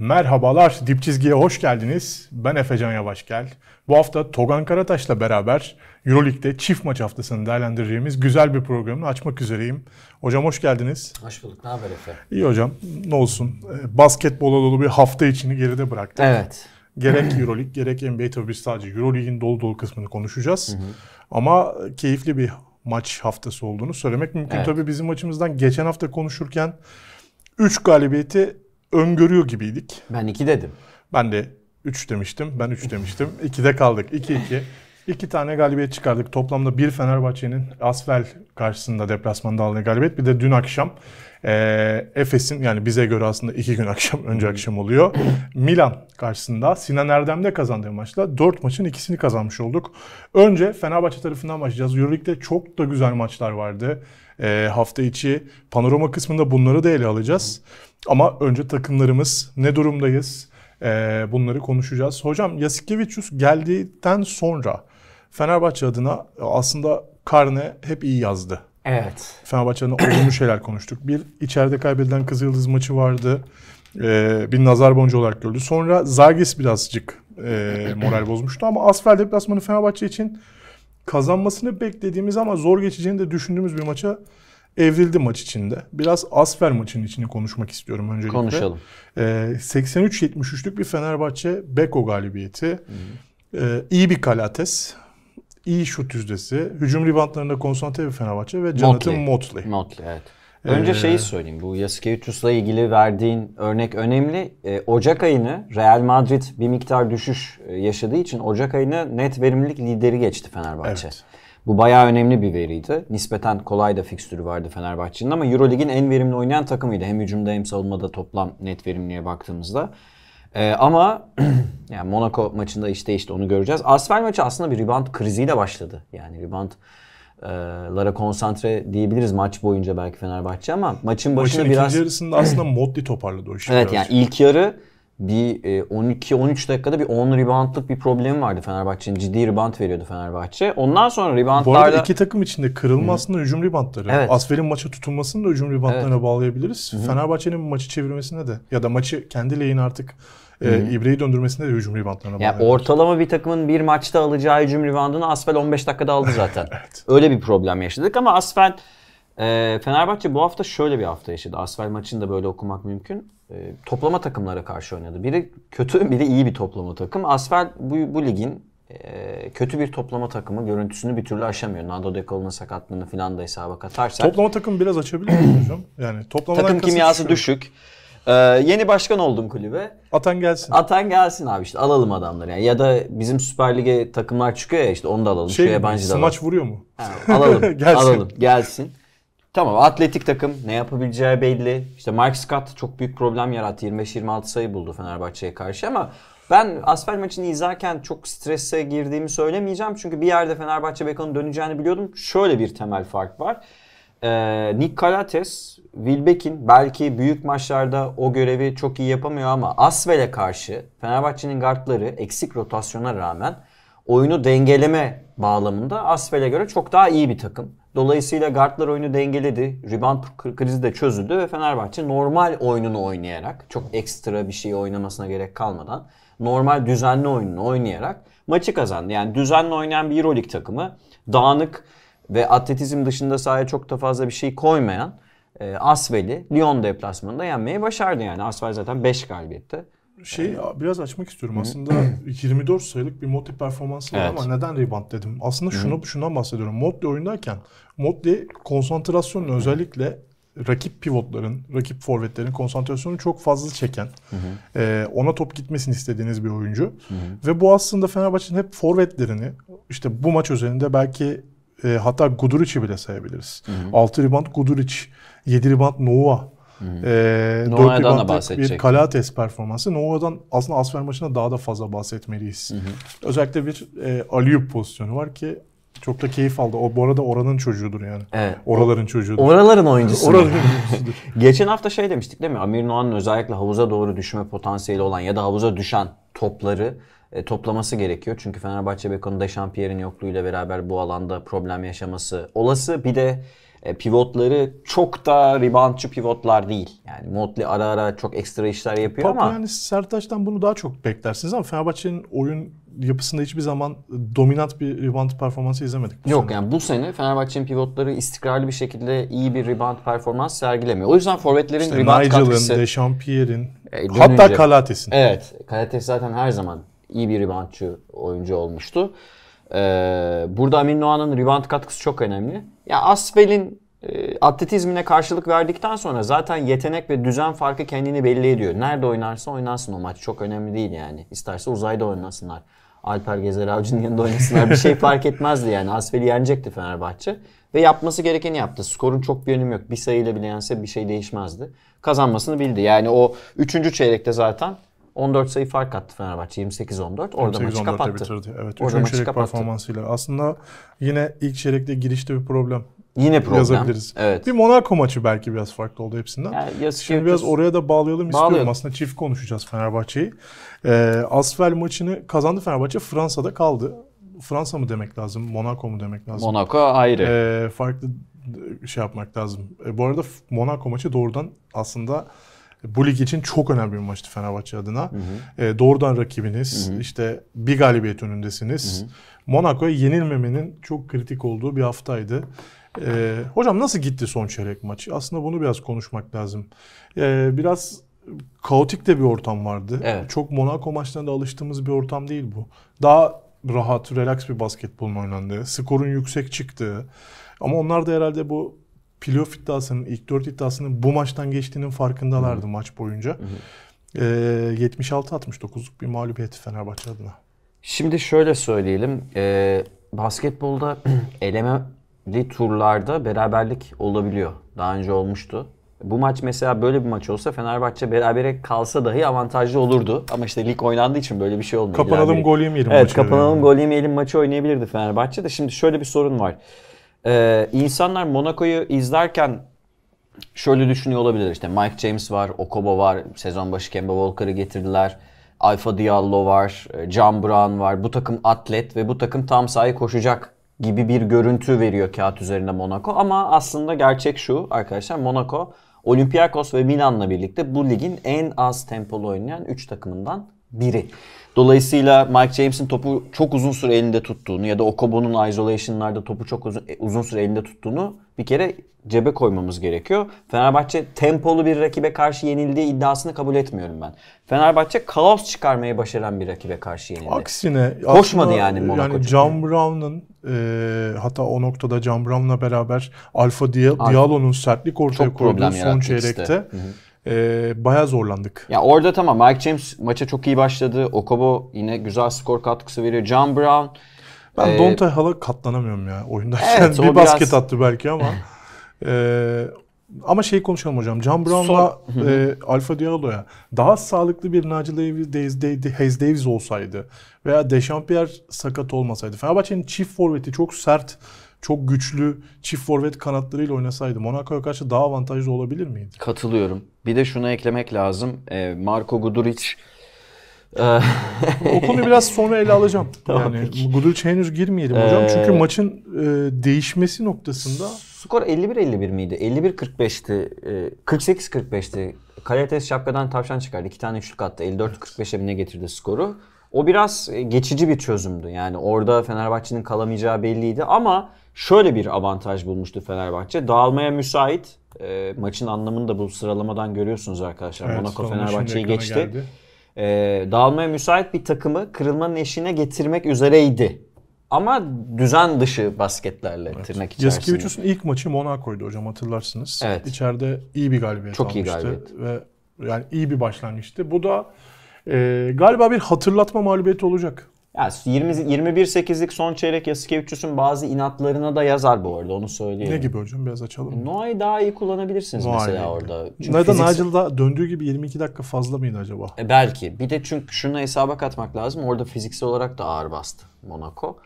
Merhabalar, Dip Çizgi'ye hoş geldiniz. Ben Efecan yavaş gel. Bu hafta Togan Karataş'la beraber Euroleague'de çift maç haftasını değerlendireceğimiz güzel bir programı açmak üzereyim. Hocam hoş geldiniz. Hoş bulduk. Ne haber Efe? İyi hocam. Ne olsun. Ee, Basketbola dolu bir hafta içini geride bıraktık. Evet. Gerek Euroleague gerek NBA tabii biz sadece Euroleague'in dolu dolu kısmını konuşacağız. Hı hı. Ama keyifli bir maç haftası olduğunu söylemek mümkün. Evet. Tabii bizim maçımızdan geçen hafta konuşurken 3 galibiyeti öngörüyor gibiydik. Ben 2 dedim. Ben de 3 demiştim. Ben 3 demiştim. 2'de kaldık. 2-2. İki tane galibiyet çıkardık. Toplamda bir Fenerbahçe'nin Asfel karşısında deplasmanda aldığı galibiyet. Bir de dün akşam e, Efes'in yani bize göre aslında iki gün akşam önce akşam oluyor. Milan karşısında Sinan Erdem'de kazandığı maçla dört maçın ikisini kazanmış olduk. Önce Fenerbahçe tarafından başlayacağız. Euroleague'de çok da güzel maçlar vardı. E, hafta içi panorama kısmında bunları da ele alacağız. Hı. Ama önce takımlarımız ne durumdayız? Ee, bunları konuşacağız. Hocam Yasikevicius geldikten sonra Fenerbahçe adına e, aslında karne hep iyi yazdı. Evet. Fenerbahçe'nin olumlu şeyler konuştuk. Bir içeride kaybedilen Kızıldız maçı vardı. Ee, bir nazar boncu olarak gördü. Sonra Zagis birazcık e, moral bozmuştu ama Asfer deplasmanı Fenerbahçe için kazanmasını beklediğimiz ama zor geçeceğini de düşündüğümüz bir maça evrildi maç içinde. Biraz Asfer maçının içini konuşmak istiyorum öncelikle. Konuşalım. Ee, 83-73'lük bir Fenerbahçe Beko galibiyeti. Hmm. Ee, bir Kalates. iyi şut yüzdesi. Hücum ribantlarında konsantre bir Fenerbahçe ve Jonathan Motley. Motley evet. Ee, Önce şeyi söyleyeyim. Bu Yasikevicius'la ilgili verdiğin örnek önemli. E, Ocak ayını Real Madrid bir miktar düşüş e, yaşadığı için Ocak ayını net verimlilik lideri geçti Fenerbahçe. Evet. Bu bayağı önemli bir veriydi. Nispeten kolay da fikstürü vardı Fenerbahçe'nin ama Eurolig'in en verimli oynayan takımıydı. Hem hücumda hem savunmada toplam net verimliğe baktığımızda. Ee, ama yani Monaco maçında işte işte onu göreceğiz. Asfer maçı aslında bir rebound kriziyle başladı. Yani rebound e, lara konsantre diyebiliriz maç boyunca belki Fenerbahçe ama maçın başında Maçın biraz... ikinci yarısında aslında Modli toparladı o işi. Evet birazcık. yani ilk yarı bir 12-13 e, dakikada bir 10 reboundlık bir problemi vardı Fenerbahçe'nin. Ciddi rebound veriyordu Fenerbahçe. Ondan sonra reboundlarda... Bu arada iki takım içinde kırılma Hı. aslında hücum reboundları. Evet. Asfer'in maça tutunmasını da hücum reboundlarına evet. bağlayabiliriz. Fenerbahçe'nin maçı çevirmesine de ya da maçı kendi lehine artık e, ee, İbre'yi döndürmesinde de hücum ribantlarına bağlı. Ortalama bir takımın bir maçta alacağı hücum ribandını Asfel 15 dakikada aldı zaten. evet. Öyle bir problem yaşadık ama Asfel e, Fenerbahçe bu hafta şöyle bir hafta yaşadı. Asfel maçını da böyle okumak mümkün. E, toplama takımlara karşı oynadı. Biri kötü, biri iyi bir toplama takım. Asfel bu, bu ligin e, kötü bir toplama takımı görüntüsünü bir türlü aşamıyor. Nando De Colo'nun sakatlığını filan da hesaba katarsak. Toplama takım biraz açabilir miyim hocam? Yani toplama takım kimyası düşük. Ee, yeni başkan oldum kulübe. Atan gelsin. Atan gelsin abi işte alalım adamları. Yani. Ya da bizim Süper Lig'e takımlar çıkıyor ya işte onu da alalım. Şey, şu yabancı da alalım. Smaç vuruyor mu? Yani alalım. gelsin. Alalım. Gelsin. Tamam atletik takım ne yapabileceği belli. İşte Mark Scott çok büyük problem yarattı. 25-26 sayı buldu Fenerbahçe'ye karşı ama ben Asfer maçını izlerken çok strese girdiğimi söylemeyeceğim. Çünkü bir yerde Fenerbahçe Bekan'ın döneceğini biliyordum. Şöyle bir temel fark var. Ee, Nick Kalates, Wilbekin belki büyük maçlarda o görevi çok iyi yapamıyor ama Asvel'e karşı Fenerbahçe'nin gardları eksik rotasyona rağmen oyunu dengeleme bağlamında Asfel'e göre çok daha iyi bir takım. Dolayısıyla guardlar oyunu dengeledi. Rebound krizi de çözüldü ve Fenerbahçe normal oyununu oynayarak çok ekstra bir şey oynamasına gerek kalmadan normal düzenli oyununu oynayarak maçı kazandı. Yani düzenli oynayan bir Euroleague takımı dağınık ve atletizm dışında sahaya çok da fazla bir şey koymayan e, Asvel'i Lyon deplasmanında yenmeyi başardı yani. Asvel zaten 5 galibiyette. Şey biraz açmak istiyorum. Aslında 24 sayılık bir Motley performansı var evet. ama neden rebound dedim. Aslında şunu Hı. şundan bahsediyorum. Motley oynarken Motley konsantrasyonunu özellikle rakip pivotların, rakip forvetlerin konsantrasyonunu çok fazla çeken, E, ona top gitmesini istediğiniz bir oyuncu. Ve bu aslında Fenerbahçe'nin hep forvetlerini, işte bu maç üzerinde belki e, hatta Guduric'i bile sayabiliriz. Hı hı. 6 rebound Guduric, 7 rebound Nova e, Nova'dan da bahsedecek. Bir Kalates performansı. Nova'dan aslında Asfer maçında daha da fazla bahsetmeliyiz. Hı-hı. Özellikle bir e, Aliyup pozisyonu var ki çok da keyif aldı. O bu arada oranın çocuğudur yani. Evet. Oraların çocuğudur. Oraların oyuncusu. Oraların oyuncusudur. Geçen hafta şey demiştik değil mi? Amir Noan'ın özellikle havuza doğru düşme potansiyeli olan ya da havuza düşen topları e, toplaması gerekiyor. Çünkü Fenerbahçe Beko'nun Dechampierre'in yokluğuyla beraber bu alanda problem yaşaması olası. Bir de e, pivotları çok da reboundçı pivotlar değil. Yani Motley ara ara çok ekstra işler yapıyor Top ama. Yani Sertaç'tan bunu daha çok beklersiniz ama Fenerbahçe'nin oyun yapısında hiçbir zaman dominant bir rebound performansı izlemedik. Yok sene. yani bu sene Fenerbahçe'nin pivotları istikrarlı bir şekilde iyi bir rebound performans sergilemiyor. O yüzden forvetlerin işte rebound Nigel'ın, katkısı... Nigel'ın, Dechampierre'in, e, hatta Kalates'in. Evet, Kalates zaten her zaman iyi bir reboundçı oyuncu olmuştu. Ee, burada Amin Noah'nın rebound katkısı çok önemli. Ya Asfel'in e, atletizmine karşılık verdikten sonra zaten yetenek ve düzen farkı kendini belli ediyor. Nerede oynarsa oynasın o maç çok önemli değil yani. İsterse uzayda oynasınlar. Alper Gezer Avcı'nın yanında oynasınlar. Bir şey fark etmezdi yani. Asfel'i yenecekti Fenerbahçe. Ve yapması gerekeni yaptı. Skorun çok bir önemi yok. Bir sayıyla bile yense bir şey değişmezdi. Kazanmasını bildi. Yani o üçüncü çeyrekte zaten 14 sayı fark attı Fenerbahçe 28-14. Orada 28-14 maçı kapattı. Bitirdi. Evet, Orada maçı kapattı. performansıyla. Aslında yine ilk çeyrekte girişte bir problem. Yine problem. Yazabiliriz. Evet. Bir Monaco maçı belki biraz farklı oldu hepsinden. Yani Şimdi biraz oraya da bağlayalım istiyorum. Bağlayalım. Aslında çift konuşacağız Fenerbahçe'yi. Ee, Asfel maçını kazandı Fenerbahçe. Fransa'da kaldı. Fransa mı demek lazım? Monaco mu demek lazım? Monaco ayrı. Ee, farklı şey yapmak lazım. Ee, bu arada Monaco maçı doğrudan aslında bu lig için çok önemli bir maçtı Fenerbahçe adına. Hı hı. E, doğrudan rakibiniz. Hı hı. işte bir galibiyet önündesiniz. Hı hı. Monaco'ya yenilmemenin çok kritik olduğu bir haftaydı. E, hocam nasıl gitti son çeyrek maçı? Aslında bunu biraz konuşmak lazım. E, biraz kaotik de bir ortam vardı. Evet. Çok Monaco maçlarına da alıştığımız bir ortam değil bu. Daha rahat, relax bir basketbol oynandı. Skorun yüksek çıktığı. Ama onlar da herhalde bu playoff iddiasının, ilk 4 iddiasının bu maçtan geçtiğinin farkındalardı Hı-hı. maç boyunca. Ee, 76-69'luk bir mağlubiyet Fenerbahçe adına. Şimdi şöyle söyleyelim. E, basketbolda elemeli turlarda beraberlik olabiliyor. Daha önce olmuştu. Bu maç mesela böyle bir maç olsa Fenerbahçe berabere kalsa dahi avantajlı olurdu. Ama işte lig oynandığı için böyle bir şey olmuyor. Kapanalım gol yemeyelim evet, maçı. Evet kapanalım yani. gol yemeyelim maçı oynayabilirdi Fenerbahçe de. Şimdi şöyle bir sorun var. Ee, insanlar Monaco'yu izlerken şöyle düşünüyor olabilir. İşte Mike James var, Okobo var, sezon başı Kemba Walker'ı getirdiler. Alfa Diallo var, e, Can Brown var. Bu takım atlet ve bu takım tam sahaya koşacak gibi bir görüntü veriyor kağıt üzerinde Monaco. Ama aslında gerçek şu arkadaşlar Monaco Olympiakos ve Milan'la birlikte bu ligin en az tempolu oynayan 3 takımından biri. Dolayısıyla Mike James'in topu çok uzun süre elinde tuttuğunu ya da Okobo'nun isolation'larda topu çok uzun, e, uzun süre elinde tuttuğunu bir kere cebe koymamız gerekiyor. Fenerbahçe tempolu bir rakibe karşı yenildiği iddiasını kabul etmiyorum ben. Fenerbahçe kaos çıkarmayı başaran bir rakibe karşı yenildi. Aksine koşmadı yani Monaco. Yani çünkü. John Brown'un e, hatta o noktada John Brown'la beraber Alfa Diallo'nun sertlik ortaya koyduğu son çeyrekte. Işte. Hı hı e, bayağı zorlandık. Ya orada tamam Mike James maça çok iyi başladı. Okobo yine güzel skor katkısı veriyor. John Brown ben ee, Donta Hall'a katlanamıyorum ya oyunda Evet, bir basket attı belki ama. e, ama şey konuşalım hocam. John Brown'la Son... e, Alfa Diallo'ya daha sağlıklı bir Nigel Davis, Hayes Davis olsaydı veya Dechampierre sakat olmasaydı. Fenerbahçe'nin çift forveti çok sert çok güçlü çift forvet kanatlarıyla oynasaydı Monaco'ya karşı daha avantajlı olabilir miydi? Katılıyorum. Bir de şuna eklemek lazım. E, Marco Guduric e, o konuyu biraz sonra ele alacağım. Tamam, yani Guduric henüz girmeyelim hocam. Ee, çünkü maçın e, değişmesi noktasında skor 51-51 miydi? 51-45'ti. E, 48-45'ti. Kalates şapkadan tavşan çıkardı. İki tane üçlük attı. 54-45'e ne getirdi skoru. O biraz e, geçici bir çözümdü. Yani orada Fenerbahçe'nin kalamayacağı belliydi ama şöyle bir avantaj bulmuştu Fenerbahçe. Dağılmaya müsait. E, maçın anlamını da bu sıralamadan görüyorsunuz arkadaşlar. Evet, Monaco Fenerbahçe'yi geçti. E, dağılmaya müsait bir takımı kırılmanın eşiğine getirmek üzereydi. Ama düzen dışı basketlerle evet. tırnak içerisinde. Yaskevicius'un ilk maçı Monaco'ydu hocam hatırlarsınız. Evet. İçeride iyi bir galibiyet Çok almıştı. iyi galibiyet. Ve yani iyi bir başlangıçtı. Bu da e, galiba bir hatırlatma mağlubiyeti olacak. Ya 20 21-8'lik son çeyrek Yasikevçüs'ün bazı inatlarına da yazar bu arada onu söyleyeyim. Ne gibi hocam biraz açalım. Noa'yı daha iyi kullanabilirsiniz Noay mesela iyi. orada. Çünkü Neden fiziksel... Nigel'da döndüğü gibi 22 dakika fazla mıydı acaba? E belki. Bir de çünkü şunu hesaba katmak lazım. Orada fiziksel olarak da ağır bastı Monaco.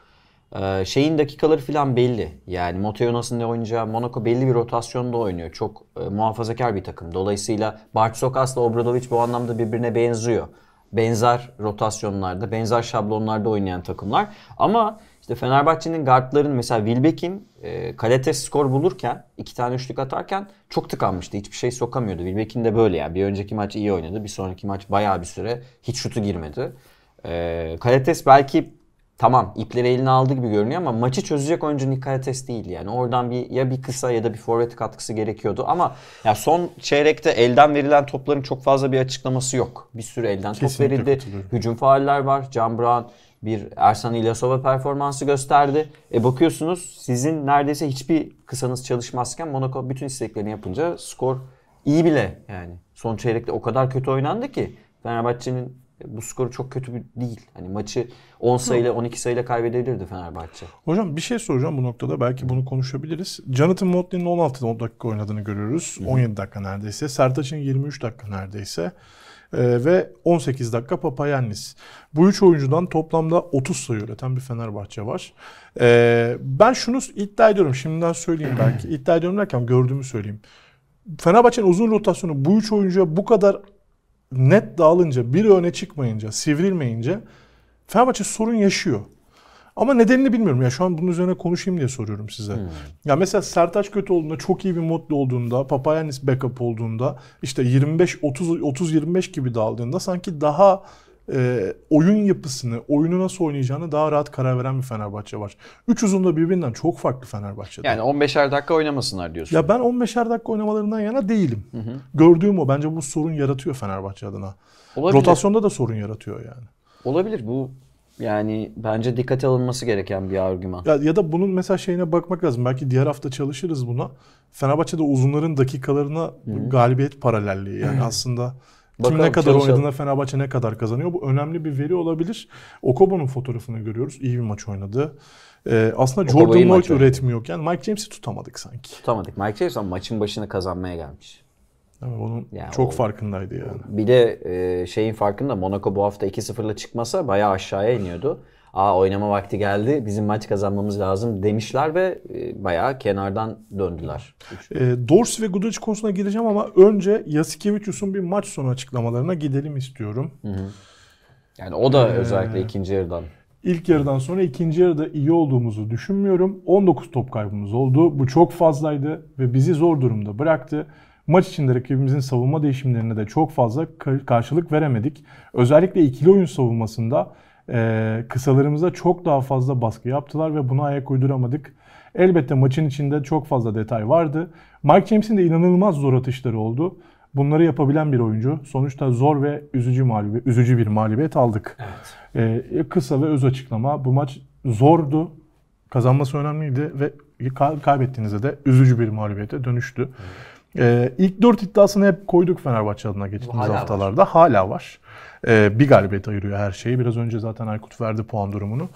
Ee, şeyin dakikaları falan belli. Yani Moteonas'ın ne oynayacağı Monaco belli bir rotasyonda oynuyor. Çok e, muhafazakar bir takım. Dolayısıyla Barçokas'la Obradovic bu anlamda birbirine benziyor benzer rotasyonlarda, benzer şablonlarda oynayan takımlar. Ama işte Fenerbahçe'nin guardların mesela Wilbeck'in e, kalite skor bulurken, iki tane üçlük atarken çok tıkanmıştı. Hiçbir şey sokamıyordu. Wilbeck'in de böyle yani. Bir önceki maç iyi oynadı. Bir sonraki maç bayağı bir süre hiç şutu girmedi. E, Kaletes belki tamam ipleri eline aldı gibi görünüyor ama maçı çözecek oyuncu Nikaletes değil yani. Oradan bir ya bir kısa ya da bir forvet katkısı gerekiyordu ama ya son çeyrekte elden verilen topların çok fazla bir açıklaması yok. Bir sürü elden Kesinlikle top verildi. Hücum faaller var. Can Brown bir Ersan İlyasova performansı gösterdi. E bakıyorsunuz sizin neredeyse hiçbir kısanız çalışmazken Monaco bütün isteklerini yapınca skor iyi bile yani. Son çeyrekte o kadar kötü oynandı ki Fenerbahçe'nin e, bu skoru çok kötü bir değil. Hani maçı 10 sayıyla 12 sayıyla kaybedebilirdi Fenerbahçe. Hocam bir şey soracağım bu noktada. Belki bunu konuşabiliriz. Jonathan Motley'nin 16 dakika oynadığını görüyoruz. Hı. 17 dakika neredeyse. Sertaç'ın 23 dakika neredeyse. Ee, ve 18 dakika Papayannis. Bu üç oyuncudan toplamda 30 sayı üreten bir Fenerbahçe var. Ee, ben şunu iddia ediyorum. Şimdiden söyleyeyim belki. İddia ediyorum derken gördüğümü söyleyeyim. Fenerbahçe'nin uzun rotasyonu bu üç oyuncuya bu kadar net dağılınca, biri öne çıkmayınca, sivrilmeyince Fenerbahçe sorun yaşıyor. Ama nedenini bilmiyorum. Ya şu an bunun üzerine konuşayım diye soruyorum size. Hmm. Ya mesela Sertaç kötü olduğunda, çok iyi bir modda olduğunda, Papayanis backup olduğunda, işte 25 30 30 25 gibi dağıldığında sanki daha e, oyun yapısını, oyunu nasıl oynayacağını daha rahat karar veren bir Fenerbahçe var. Üç uzun da birbirinden çok farklı Fenerbahçe'de. Yani 15'er dakika oynamasınlar diyorsun. Ya ben 15'er dakika oynamalarından yana değilim. Hı hı. Gördüğüm o. Bence bu sorun yaratıyor Fenerbahçe adına. Olabilir. Rotasyonda da sorun yaratıyor yani. Olabilir. Bu yani bence dikkate alınması gereken bir argüman. Ya, ya da bunun mesela şeyine bakmak lazım. Belki diğer hafta çalışırız buna. Fenerbahçe'de uzunların dakikalarına Hı-hı. galibiyet paralelliği. Yani Hı-hı. aslında Bakalım, Kim ne kadar çalışalım. oynadığında Fenerbahçe ne kadar kazanıyor. Bu önemli bir veri olabilir. Okobo'nun fotoğrafını görüyoruz. İyi bir maç oynadı. Ee, aslında Okobo Jordan Lloyd üretmiyorken Mike James'i tutamadık sanki. Tutamadık. Mike James ama maçın başını kazanmaya gelmiş. Evet, onun yani çok o, farkındaydı yani. Bir de e, şeyin farkında Monaco bu hafta 2-0'la çıkmasa bayağı aşağıya iniyordu aa oynama vakti geldi bizim maç kazanmamız lazım demişler ve e, bayağı kenardan döndüler. E, Dors ve Gudic konusuna gireceğim ama önce Yasikevicius'un bir maç sonu açıklamalarına gidelim istiyorum. Hı hı. Yani o da ee, özellikle ikinci yarıdan. İlk yarıdan sonra ikinci yarıda iyi olduğumuzu düşünmüyorum. 19 top kaybımız oldu. Bu çok fazlaydı ve bizi zor durumda bıraktı. Maç içinde rakibimizin savunma değişimlerine de çok fazla karşılık veremedik. Özellikle ikili oyun savunmasında e, kısalarımıza çok daha fazla baskı yaptılar ve buna ayak uyduramadık. Elbette maçın içinde çok fazla detay vardı. Mike James'in de inanılmaz zor atışları oldu. Bunları yapabilen bir oyuncu. Sonuçta zor ve üzücü mağlubi, üzücü bir mağlubiyet aldık. Evet. Ee, kısa ve öz açıklama. Bu maç zordu. Kazanması önemliydi ve kaybettiğinizde de üzücü bir mağlubiyete dönüştü. Evet. Ee, ilk dört iddiasını hep koyduk Fenerbahçe adına geçtiğimiz hala haftalarda. Var. Hala var. E, bir galibiyet ayırıyor her şeyi. Biraz önce zaten Aykut verdi puan durumunu.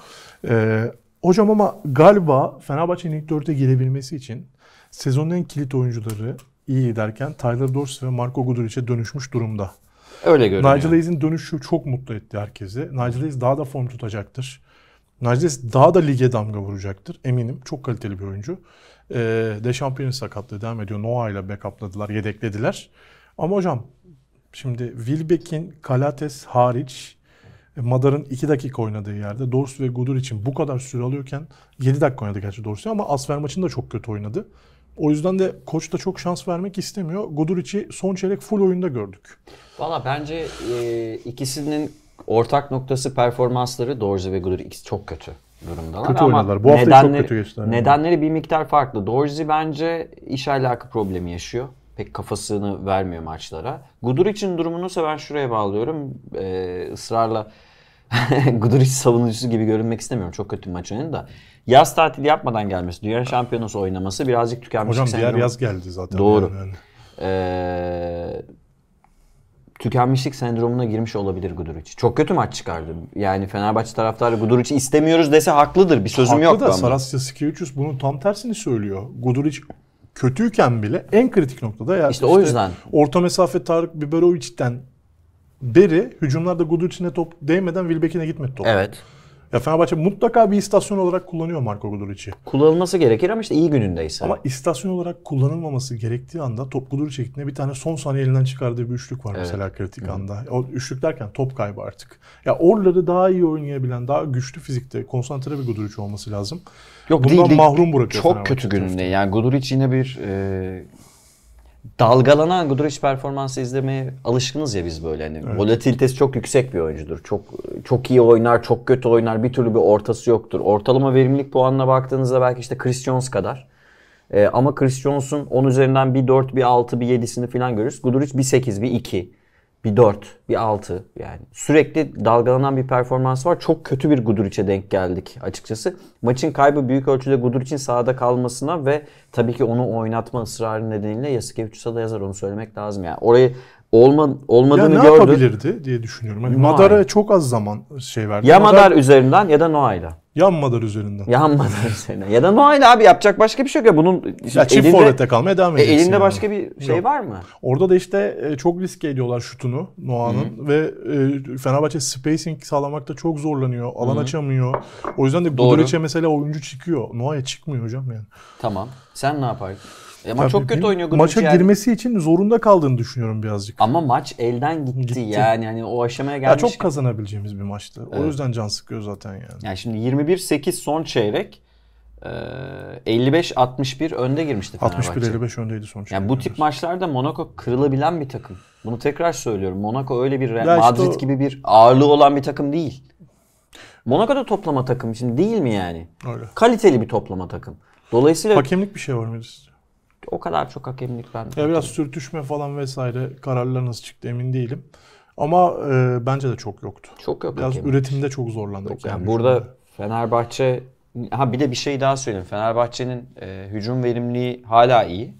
E, hocam ama galiba Fenerbahçe'nin ilk dörde gelebilmesi için sezonun en kilit oyuncuları iyi derken Tyler Dorsey ve Marco Guduric'e dönüşmüş durumda. Öyle görünüyor. Nigel Hayes'in dönüşü çok mutlu etti herkesi. Nigel Hayes daha da form tutacaktır. Nigel Hayes daha da lige damga vuracaktır eminim. Çok kaliteli bir oyuncu. Ee, De Champions sakatlığı devam ediyor. Noah ile backupladılar, yedeklediler. Ama hocam Şimdi Wilbeck'in Kalates hariç e, Madar'ın 2 dakika oynadığı yerde Dorsu ve Gudur için bu kadar süre alıyorken 7 dakika oynadı gerçi Dorsu ama Asfer maçında çok kötü oynadı. O yüzden de koç da çok şans vermek istemiyor. Guduric'i son çeyrek full oyunda gördük. Valla bence e, ikisinin ortak noktası performansları Dorsu ve Gudur ikisi çok kötü durumdalar. Kötü ama oynadılar. Bu hafta çok kötü geçtiler. Nedenleri bir miktar farklı. Dorsi bence iş alakası problemi yaşıyor pek kafasını vermiyor maçlara. için durumunu ben şuraya bağlıyorum. Ee, ısrarla Guduric savunucusu gibi görünmek istemiyorum. Çok kötü maçının da. Yaz tatili yapmadan gelmesi, Dünya Şampiyonası oynaması birazcık tükenmiş. Hocam sendromu... diğer yaz geldi zaten. Doğru. Yani. Ee, tükenmişlik sendromuna girmiş olabilir Guduric. Çok kötü maç çıkardı. Yani Fenerbahçe taraftarı Guduric'i istemiyoruz dese haklıdır. Bir sözüm Haklı yok. Haklı da Sarasya 200 bunun tam tersini söylüyor. Guduric kötüyken bile en kritik noktada ya. İşte işte o yüzden orta mesafe Tarık Biberovic'den beri hücumlarda Guduric'ine top değmeden Wilbekine gitmedi top. Evet. Ya Fenerbahçe mutlaka bir istasyon olarak kullanıyor Marco Guduric'i. Kullanılması gerekir ama işte iyi günündeyse. Ama istasyon olarak kullanılmaması gerektiği anda top Guduric'e gittiğinde bir tane son saniye elinden çıkardığı bir üçlük var evet. mesela kritik Hı. anda. O üçlük derken top kaybı artık. Ya orları daha iyi oynayabilen, daha güçlü fizikte konsantre bir Guduric olması lazım. Yok bundan değil, mahrum bırakıyor. Çok Fenerbahçe kötü gününde. Yani Guduric yine bir e, dalgalanan Guduric performansı izlemeye alışkınız ya biz böyle. Hani evet. Volatilitesi çok yüksek bir oyuncudur. Çok çok iyi oynar, çok kötü oynar. Bir türlü bir ortası yoktur. Ortalama verimlilik puanına baktığınızda belki işte Chris Jones kadar. E, ama Chris Jones'un 10 üzerinden bir 4, bir 6, bir 7'sini falan görürüz. Guduric bir 8, bir 2 bir 4, bir 6 yani. Sürekli dalgalanan bir performans var. Çok kötü bir Guduric'e denk geldik açıkçası. Maçın kaybı büyük ölçüde Guduric'in sahada kalmasına ve tabii ki onu oynatma ısrarı nedeniyle Yasikevicius'a da yazar onu söylemek lazım. Yani orayı olma, olmadığını ya ne gördü. yapabilirdi diye düşünüyorum. Hani Noah'ya. Madar'a çok az zaman şey verdi. Ya Madar, Madar üzerinden ya da Noah'yla. Yan üzerinden. Yan madar üzerinden. Ya da Noel abi yapacak başka bir şey yok ya. Bunun ya çift elinde, forvete kalmaya devam e, edeceksin. E, elinde yani. başka bir şey yok. var mı? Orada da işte e, çok riske ediyorlar şutunu Noah'nın ve e, Fenerbahçe spacing sağlamakta çok zorlanıyor. Alan Hı-hı. açamıyor. O yüzden de Guduric'e mesela oyuncu çıkıyor. Noah'ya çıkmıyor hocam yani. Tamam. Sen ne yapardın? Ama e, Tabii çok kötü oynuyor Maça girmesi için zorunda kaldığını düşünüyorum birazcık. Ama maç elden gitti, gitti. yani hani o aşamaya gelmiş. Ya çok kazanabileceğimiz bir maçtı. Evet. O yüzden can sıkıyor zaten yani. Yani şimdi 21-8 son çeyrek. 55-61 e, önde girmişti Fenerbahçe. 61-55 öndeydi sonuç. Yani bu tip maçlarda Monaco kırılabilen bir takım. Bunu tekrar söylüyorum. Monaco öyle bir Real Madrid işte o... gibi bir ağırlığı olan bir takım değil. Monaco da toplama takım için değil mi yani? Öyle. Kaliteli bir toplama takım. Dolayısıyla... Hakemlik bir şey var mıydı sizce? o kadar çok hakemlik ben. Ya biraz sürtüşme falan vesaire kararlar nasıl çıktı emin değilim. Ama e, bence de çok yoktu. Çok yok. Biraz hakemlik. üretimde çok zorlandı. Yok, yani, yani burada Fenerbahçe ha bir de bir şey daha söyleyeyim. Fenerbahçe'nin e, hücum verimliği hala iyi.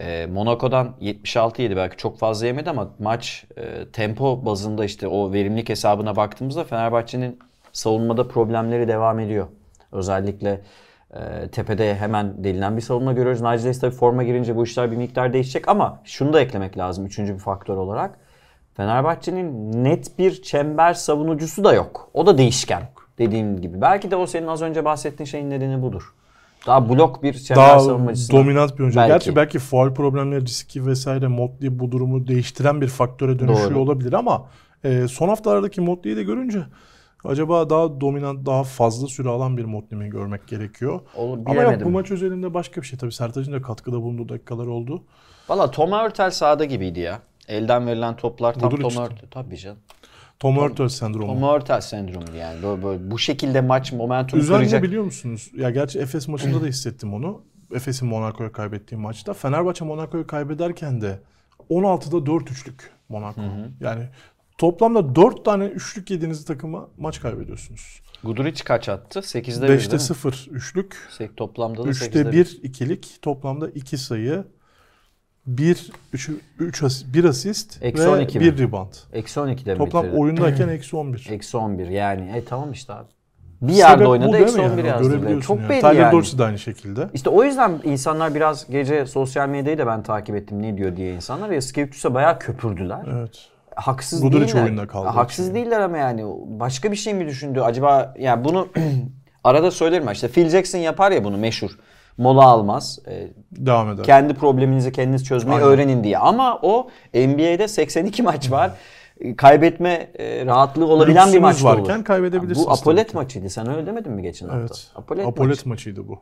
E, Monaco'dan 76 yedi belki çok fazla yemedi ama maç e, tempo bazında işte o verimlilik hesabına baktığımızda Fenerbahçe'nin savunmada problemleri devam ediyor. Özellikle e, tepede hemen delinen bir savunma görüyoruz. Nigel tabii forma girince bu işler bir miktar değişecek ama şunu da eklemek lazım üçüncü bir faktör olarak. Fenerbahçe'nin net bir çember savunucusu da yok. O da değişken dediğim gibi. Belki de o senin az önce bahsettiğin şeyin nedeni budur. Daha blok bir çember Daha savunmacısı. dominant bir oyuncu. Belki. Gerçi belki faal problemleri, riski vesaire Motley bu durumu değiştiren bir faktöre dönüşüyor Doğru. olabilir ama e, son haftalardaki Motley'i de görünce Acaba daha dominant, daha fazla süre alan bir Motlim'i görmek gerekiyor. Olur, Ama yok, bu maç özelinde başka bir şey. Tabii Sertac'ın da katkıda bulunduğu dakikalar oldu. Valla Tom Örtel sahada gibiydi ya. Elden verilen toplar tam Tom işte. Örtel. Tabii canım. Tom Hurtel sendromu. Tom Hurtel sendromu yani böyle, böyle bu şekilde maç momentumu Üzerine kıracak. biliyor musunuz? Ya gerçi Efes maçında da hissettim onu. Efes'in Monaco'ya kaybettiği maçta. Fenerbahçe Monaco'yu kaybederken de 16'da 4-3'lük Monaco. Hı hı. Yani Toplamda 4 tane üçlük yediğiniz takıma maç kaybediyorsunuz. Guduric kaç attı? 8'de 1 5'te 0 üçlük. Sek, toplamda da 3'te 1 bir. ikilik. Toplamda 2 sayı. 1 3 3 1 asist Eksi ve 12 mi? 1 rebound. Eksi 12'de mi Toplam bitirdi? oyundayken eksi 11. Eksi 11 yani. E tamam işte abi. Bir Sebep yerde oynadı eksi 11 yani? yazdı. Görebiliyorsun Çok yani. belli Tyler yani. Dorsey de aynı şekilde. İşte o yüzden insanlar biraz gece sosyal medyayı da ben takip ettim ne diyor diye insanlar. Ya Skevçus'a bayağı köpürdüler. Evet haksız Guduric değiller. oyunda kaldı. Haksız için. değiller ama yani başka bir şey mi düşündü? Acaba yani bunu arada söylerim işte Phil Jackson yapar ya bunu meşhur. Mola almaz. E, Devam eder. Kendi probleminizi kendiniz çözmeyi Aynen. öğrenin diye. Ama o NBA'de 82 maç var. E, kaybetme e, rahatlığı olabilen Lüksümüz bir maç varken olur. kaybedebilirsiniz. Yani bu Apolet maçıydı. Sen öyle demedin mi geçen evet. hafta? Apolet, Apolet maç. maçıydı bu.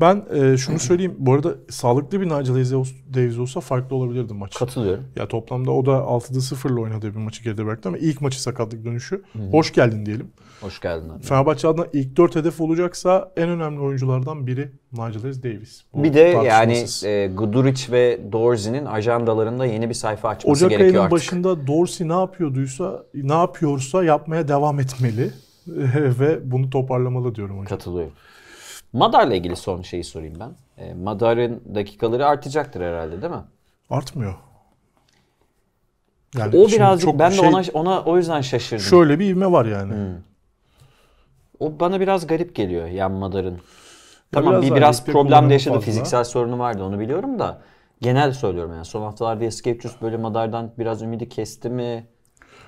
Ben e, şunu söyleyeyim. Bu arada sağlıklı bir Nigel Davis olsa farklı olabilirdi maç. Katılıyorum. Ya toplamda o da 6'da 0'la oynadığı bir maçı geride bıraktı ama ilk maçı sakatlık dönüşü. Hı-hı. Hoş geldin diyelim. Hoş geldin abi. Fenerbahçe adına ilk 4 hedef olacaksa en önemli oyunculardan biri Nigel Davis. Bu bir de yani e, Guduric ve Dorsey'nin ajandalarında yeni bir sayfa açması Ocak gerekiyor artık. Ocak ayının başında Dorsey ne yapıyorduysa, ne yapıyorsa yapmaya devam etmeli ve bunu toparlamalı diyorum hocam. Katılıyorum. Madar'la ilgili son şeyi sorayım ben. E, Madar'ın dakikaları artacaktır herhalde değil mi? Artmıyor. Yani o birazcık ben de şey, ona ona o yüzden şaşırdım. Şöyle bir ivme var yani. Hmm. O bana biraz garip geliyor yan Madar'ın. Tamam biraz bir biraz problem de yaşadı. Fazla. Fiziksel sorunu vardı onu biliyorum da genel söylüyorum yani son haftalarda Escapechus böyle Madar'dan biraz ümidi kesti mi?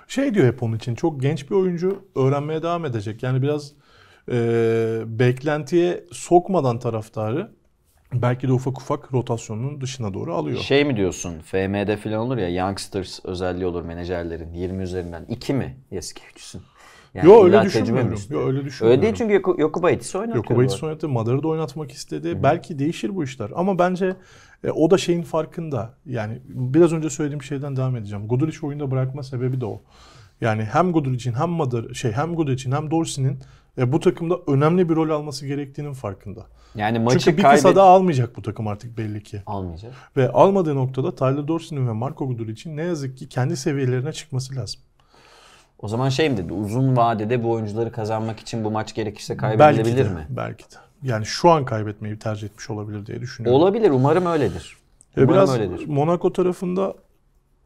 Şey diyor hep onun için çok genç bir oyuncu öğrenmeye devam edecek. Yani biraz e, beklentiye sokmadan taraftarı belki de ufak ufak rotasyonun dışına doğru alıyor. Şey mi diyorsun FM'de falan olur ya youngsters özelliği olur menajerlerin 20 üzerinden 2 mi Yeskevçüs'ün? Yani Yo öyle düşünmüyorum. Yo öyle düşünmüyorum. Öyle değil çünkü Yokuba Etis'i oynatıyor. Yokuba oynattı. Madar'ı da oynatmak istedi. hı Belki değişir bu işler. Ama bence e, o da şeyin farkında. Yani biraz önce söylediğim şeyden devam edeceğim. Guduric'i oyunda bırakma sebebi de o. Yani hem Guduric'in hem Madar şey hem Guduric'in hem Dorsey'nin e, bu takımda önemli bir rol alması gerektiğinin farkında. Yani maçı Çünkü bir kısa kısada almayacak bu takım artık belli ki. Almayacak. Ve almadığı noktada Tyler Dorsey'nin ve Marco Gudul için ne yazık ki kendi seviyelerine çıkması lazım. O zaman şey mi dedi? Uzun vadede bu oyuncuları kazanmak için bu maç gerekirse kaybedebilir belki de, mi? Belki de. Yani şu an kaybetmeyi tercih etmiş olabilir diye düşünüyorum. Olabilir. Umarım öyledir. E, Umarım Biraz öyledir. Monaco tarafında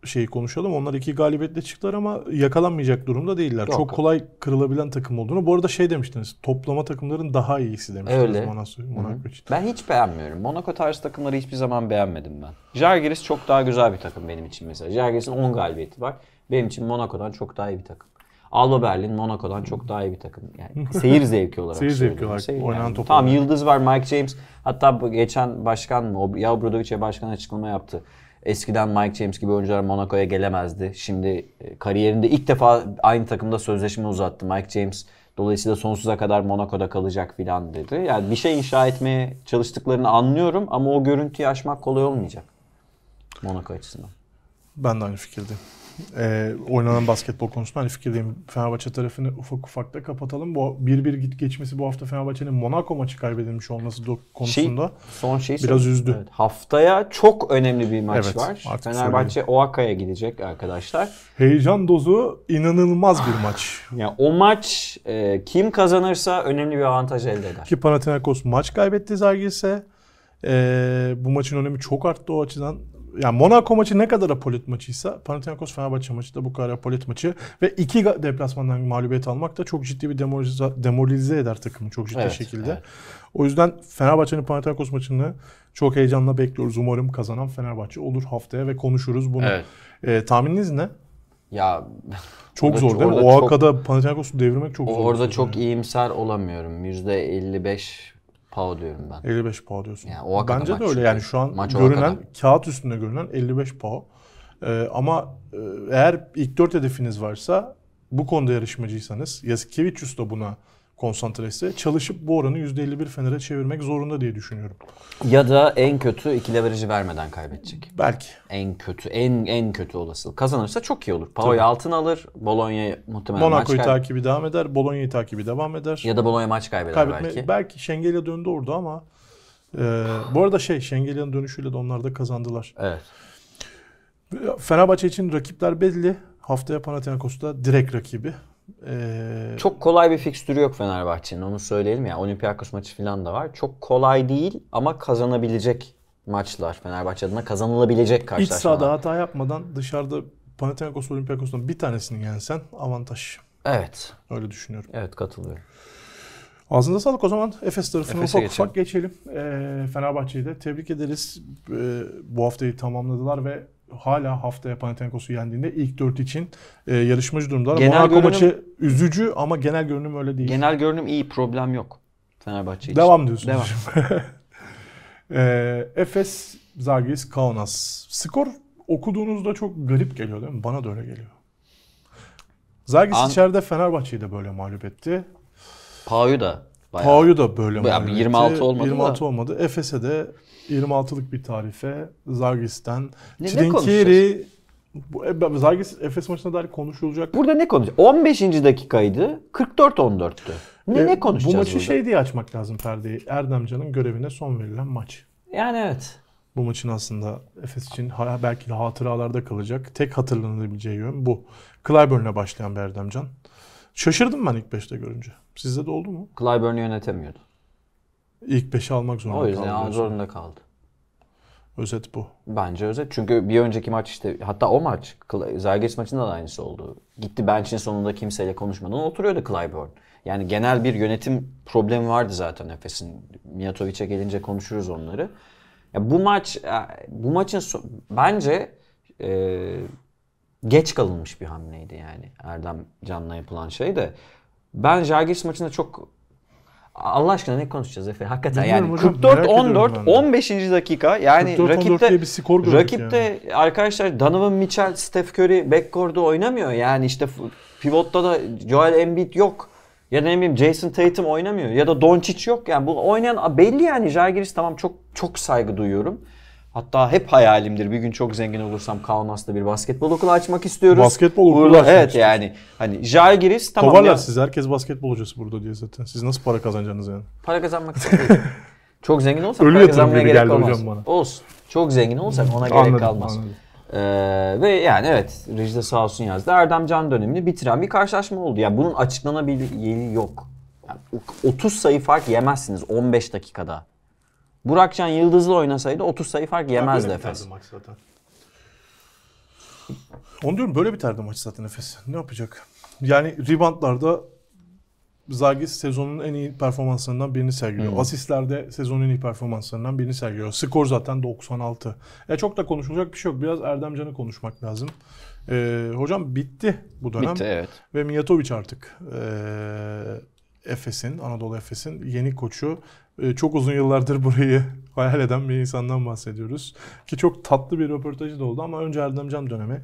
şeyi konuşalım. Onlar iki galibiyetle çıktılar ama yakalanmayacak durumda değiller. Yok. Çok kolay kırılabilen takım olduğunu. Bu arada şey demiştiniz. Toplama takımların daha iyisi demiştiniz Öyle. Monaco, Monaco için. Ben hiç beğenmiyorum. Monaco tarzı takımları hiçbir zaman beğenmedim ben. Jargiris çok daha güzel bir takım benim için mesela. Jargiris'in 10 galibiyeti var. Benim için Monaco'dan çok daha iyi bir takım. Alba Berlin Monaco'dan çok daha iyi bir takım. Yani seyir zevki olarak. seyir zevki olarak seyir oynanan yani. top. Tamam yıldız var Mike James. Hatta geçen başkan mı? Ya Obradoviç'e başkan açıklama yaptı. Eskiden Mike James gibi oyuncular Monaco'ya gelemezdi. Şimdi e, kariyerinde ilk defa aynı takımda sözleşme uzattı Mike James. Dolayısıyla sonsuza kadar Monaco'da kalacak filan dedi. Yani bir şey inşa etmeye çalıştıklarını anlıyorum ama o görüntüyü aşmak kolay olmayacak. Monaco açısından. Ben de aynı fikirdeyim e, oynanan basketbol konusunda hani fikirdeyim. Fenerbahçe tarafını ufak ufak da kapatalım. Bu bir bir git geçmesi bu hafta Fenerbahçe'nin Monaco maçı kaybedilmiş olması konusunda şey, son şey biraz üzdü. Evet, haftaya çok önemli bir maç evet, var. Fenerbahçe Oaka'ya gidecek arkadaşlar. Heyecan dozu inanılmaz bir maç. yani o maç e, kim kazanırsa önemli bir avantaj elde eder. Ki Panathinaikos maç kaybetti Zalgiris'e. Ee, bu maçın önemi çok arttı o açıdan yani Monaco maçı ne kadar polit maçıysa Panathinaikos Fenerbahçe maçı da bu kadar polit maçı ve iki deplasmandan mağlubiyet almak da çok ciddi bir demoralize, demoralize eder takımı çok ciddi evet, şekilde. Evet. O yüzden Fenerbahçe'nin Panathinaikos maçını çok heyecanla bekliyoruz. Umarım kazanan Fenerbahçe olur haftaya ve konuşuruz bunu. Evet. Ee, tahmininiz ne? Ya çok zor değil mi? O hakada Panathinaikos'u devirmek çok zor. Orada çok iyimser olamıyorum. %55 PAO diyorum ben. 55 PAO diyorsun. Yani o Bence de öyle yani şu an maç görünen kağıt üstünde görünen 55 PAO. Ee, ama e, eğer ilk 4 hedefiniz varsa bu konuda yarışmacıysanız Yasikevicius da buna konsantresi çalışıp bu oranı %51 Fener'e çevirmek zorunda diye düşünüyorum. Ya da en kötü iki averajı vermeden kaybedecek. Belki. En kötü, en en kötü olasılık. Kazanırsa çok iyi olur. Pao'yu altın alır. Bologna muhtemelen Monaco'yu maç takibi devam eder. Bologna'yı takibi devam eder. Ya da Bologna maç kaybeder Kaybetme, belki. Belki Şengel'e döndü orada ama e, bu arada şey Şengel'in dönüşüyle de onlar da kazandılar. Evet. Fenerbahçe için rakipler belli. Haftaya Panathinaikos'ta direkt rakibi. Ee... Çok kolay bir fikstürü yok Fenerbahçe'nin onu söyleyelim ya. Olympiakos maçı falan da var. Çok kolay değil ama kazanabilecek maçlar. Fenerbahçe adına kazanılabilecek karşılaşmalar. İç sahada hata yapmadan dışarıda Panathinaikos Olympiakos'tan bir tanesini yensen avantaj. Evet. Öyle düşünüyorum. Evet katılıyorum. Ağzınıza sağlık o zaman Efes tarafına Efes'e ufak geçelim. ufak geçelim. E, Fenerbahçe'yi de tebrik ederiz. E, bu haftayı tamamladılar ve hala haftaya Panathinaikos'u yendiğinde ilk dört için e, yarışmacı durumdalar. Genel görünüm, maçı üzücü ama genel görünüm öyle değil. Genel görünüm iyi, problem yok Fenerbahçe için. Devam diyorsunuz. Devam. e, Efes, Zagis, Kaunas. Skor okuduğunuzda çok garip geliyor değil mi? Bana da öyle geliyor. Zagis An- içeride Fenerbahçe'yi de böyle mağlup etti. Pau'yu da Bayağı. Pau'yu da böyle mi? 26 olmadı 26 da. olmadı. Efes'e de 26'lık bir tarife. Zagis'ten. Ne, Trinkieri. Bu, e, Zagis Efes maçına dair konuşulacak. Burada ne konuşacağız? 15. dakikaydı. 44-14'tü. Ne, e, ne konuşacağız Bu maçı burada? şey diye açmak lazım perdeyi. Erdemcan'ın görevine son verilen maç. Yani evet. Bu maçın aslında Efes için belki de hatıralarda kalacak. Tek hatırlanabileceği yön bu. Clyburn'le başlayan bir Erdemcan. Şaşırdım ben ilk 5'te görünce. Sizde de oldu mu? Clyburn'u yönetemiyordu. İlk 5'i almak zorunda kaldı. O yüzden kaldı zorunda kaldı. Özet bu. Bence özet. Çünkü bir önceki maç işte hatta o maç Zalgiris maçında da aynısı oldu. Gitti bench'in sonunda kimseyle konuşmadan oturuyordu Clyburn. Yani genel bir yönetim problemi vardı zaten Efes'in. Mijatovic'e gelince konuşuruz onları. Ya bu maç e, bu maçın so- bence e, geç kalınmış bir hamleydi yani Erdem Can'la yapılan şey de. Ben Jagic maçında çok Allah aşkına ne konuşacağız Efe? Hakikaten Bilmiyorum yani 44 14 15. dakika yani 44, rakipte bir skor rakipte yani. arkadaşlar Donovan Mitchell, Steph Curry backcourt'u oynamıyor. Yani işte pivotta da Joel Embiid yok. Ya ne bileyim Jason Tatum oynamıyor ya da Doncic yok. Yani bu oynayan belli yani Jagiris tamam çok çok saygı duyuyorum. Hatta hep hayalimdir bir gün çok zengin olursam Kaunas'ta bir basketbol okulu açmak istiyoruz. Basketbol okulu Uğurla, Evet istiyoruz. yani hani Jalgiris tamam Kovarlar siz herkes basketbol hocası burada diye zaten. Siz nasıl para kazanacaksınız yani? Para kazanmak çok zengin olsam Ölü para kazanmaya gerek geldi kalmaz. Hocam bana. Olsun. Çok zengin olsam ona anladım, gerek kalmaz. Ee, ve yani evet Rejde sağ olsun yazdı. Erdem Can dönemini bitiren bir karşılaşma oldu. Yani bunun açıklanabilir yeri yok. Yani 30 sayı fark yemezsiniz 15 dakikada. Burakcan Yıldızlı oynasaydı 30 sayı fark yemezdi Efes. maç zaten. Onu diyorum böyle biterdi maç zaten Efes. Ne yapacak? Yani reboundlarda Zagis sezonun en iyi performanslarından birini sergiliyor. Hı. Hmm. Asistlerde sezonun en iyi performanslarından birini sergiliyor. Skor zaten 96. E çok da konuşulacak bir şey yok. Biraz Erdemcan'ı konuşmak lazım. Ee, hocam bitti bu dönem. Bitti evet. Ve Mijatovic artık ee, Efes'in, Anadolu Efes'in yeni koçu ee, çok uzun yıllardır burayı hayal eden bir insandan bahsediyoruz. Ki çok tatlı bir röportajı da oldu ama önce Erdemcan dönemi.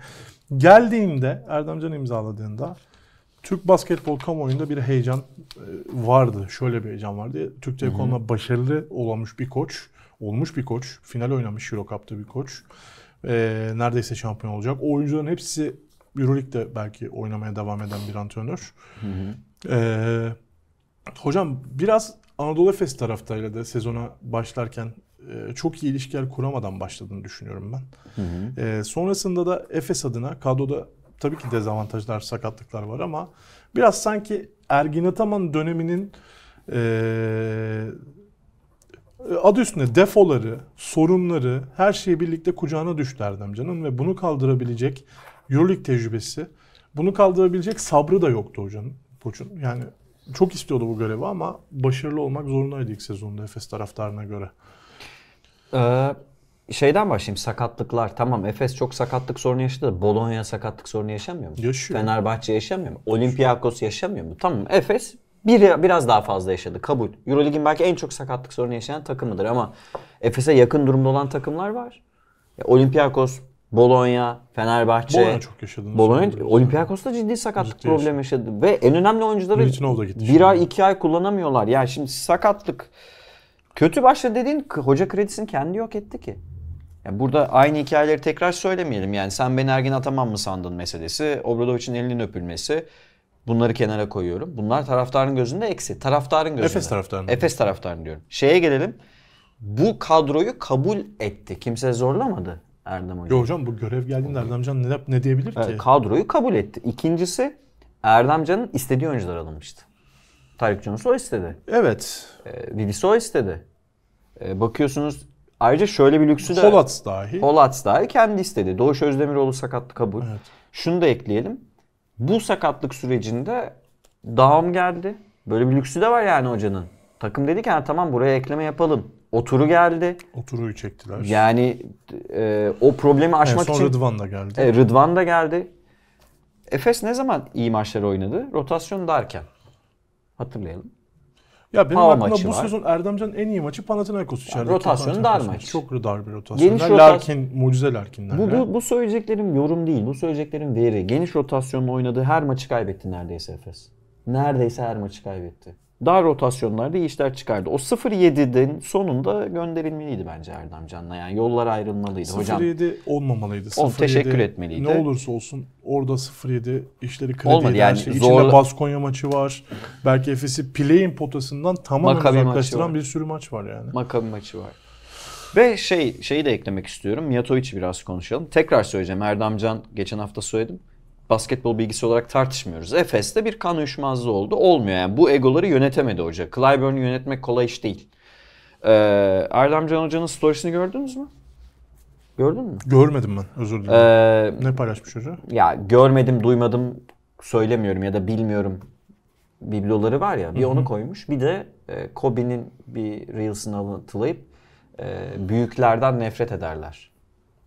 Geldiğimde Erdemcan imzaladığında Türk basketbol kamuoyunda bir heyecan e, vardı. Şöyle bir heyecan vardı. Türkçe konuda başarılı olmuş bir koç. Olmuş bir koç. Final oynamış Euro Cup'ta bir koç. E, neredeyse şampiyon olacak. O oyuncuların hepsi Euroleague'de belki oynamaya devam eden bir antrenör. Hı hı. E, hocam biraz Anadolu Efes taraftarıyla da sezona başlarken e, çok iyi ilişkiler kuramadan başladığını düşünüyorum ben. Hı hı. E, sonrasında da Efes adına kadroda tabii ki dezavantajlar, sakatlıklar var ama biraz sanki Ergin Ataman döneminin e, adı üstünde defoları, sorunları, her şeyi birlikte kucağına düştü Erdem Can'ın ve bunu kaldırabilecek Euroleague tecrübesi, bunu kaldırabilecek sabrı da yoktu hocanın, koçun. Yani çok istiyordu bu görevi ama başarılı olmak zorundaydı ilk sezonda Efes taraftarına göre. Ee, şeyden başlayayım sakatlıklar. Tamam Efes çok sakatlık sorunu yaşadı da Bologna sakatlık sorunu yaşamıyor mu? Yaşıyor. Fenerbahçe yaşamıyor mu? Olympiakos yaşamıyor mu? Tamam Efes bir, biraz daha fazla yaşadı kabul. Eurolig'in belki en çok sakatlık sorunu yaşayan takımıdır ama Efes'e yakın durumda olan takımlar var. Olympiakos Bologna, Fenerbahçe. Bologna çok yaşadı. Bologna, Olympiakos'ta ciddi sakatlık ciddi problemi yaşadı. yaşadı. Ve en önemli oyuncuları bir ay iki ay kullanamıyorlar. Yani şimdi sakatlık. Kötü başladı dediğin hoca kredisini kendi yok etti ki. Yani burada aynı hikayeleri tekrar söylemeyelim. Yani sen beni Ergin Ataman mı sandın meselesi, Obradovic'in elinin öpülmesi. Bunları kenara koyuyorum. Bunlar taraftarın gözünde eksi. Taraftarın gözünde. Efes taraftarın. Efes taraftarın diyorum. Şeye gelelim. Bu kadroyu kabul etti. Kimse zorlamadı. Erdem Hoca. Yo hocam bu görev geldiğinde Erdemcan ne, ne diyebilir ki? Kadroyu kabul etti. İkincisi Erdemcan'ın istediği oyuncular alınmıştı. Tarık Jones o istedi. Evet. E, ee, Willis o istedi. E, bakıyorsunuz ayrıca şöyle bir lüksü de... Polat dahi. Polat dahi kendi istedi. Doğuş Özdemiroğlu sakatlı kabul. Evet. Şunu da ekleyelim. Bu sakatlık sürecinde dağım geldi. Böyle bir lüksü de var yani hocanın. Takım dedi ki tamam buraya ekleme yapalım. Oturu geldi. Oturu'yu çektiler. Yani e, o problemi aşmak en son için... Rıdvan da geldi. E, Rıdvan da geldi. Efes ne zaman iyi maçlar oynadı? Rotasyon darken. Hatırlayalım. Ya benim Pau aklımda bu var. sezon Erdemcan en iyi maçı Panathinaikos içeride. Yani rotasyonu dar maç. Çok dar bir rotasyon. Geniş rotas... Larkin, mucize Larkin'ler. Bu, bu, bu söyleyeceklerim yorum değil. Bu söyleyeceklerim değeri. Geniş rotasyonla oynadığı her maçı kaybetti neredeyse Efes. Neredeyse her maçı kaybetti dar rotasyonlarda iyi işler çıkardı. O 0-7'den sonunda gönderilmeliydi bence Erdem Can'la. Yani yollar ayrılmalıydı 0-7 hocam. 0-7 olmamalıydı. 0-7, Onu teşekkür etmeliydi. Ne olursa olsun orada 0-7 işleri kredi Olmadı yani şey. İçinde zorla... Baskonya maçı var. Belki Efes'i play-in potasından tamamen Makabi uzaklaştıran bir sürü maç var yani. Makabi maçı var. Ve şey şeyi de eklemek istiyorum. Miyatovic'i biraz konuşalım. Tekrar söyleyeceğim. Erdem Can geçen hafta söyledim basketbol bilgisi olarak tartışmıyoruz. Efes'te bir kan uyuşmazlığı oldu. Olmuyor yani. Bu egoları yönetemedi hoca. Clyburn'u yönetmek kolay iş değil. Ee, Erdem Can Hoca'nın storiesini gördünüz mü? Gördün mü? Görmedim ben. Özür dilerim. Ee, ne paylaşmış hoca? Ya görmedim, duymadım, söylemiyorum ya da bilmiyorum bibloları var ya. Bir Hı-hı. onu koymuş. Bir de e, Kobe'nin bir reels'ını alıntılayıp e, büyüklerden nefret ederler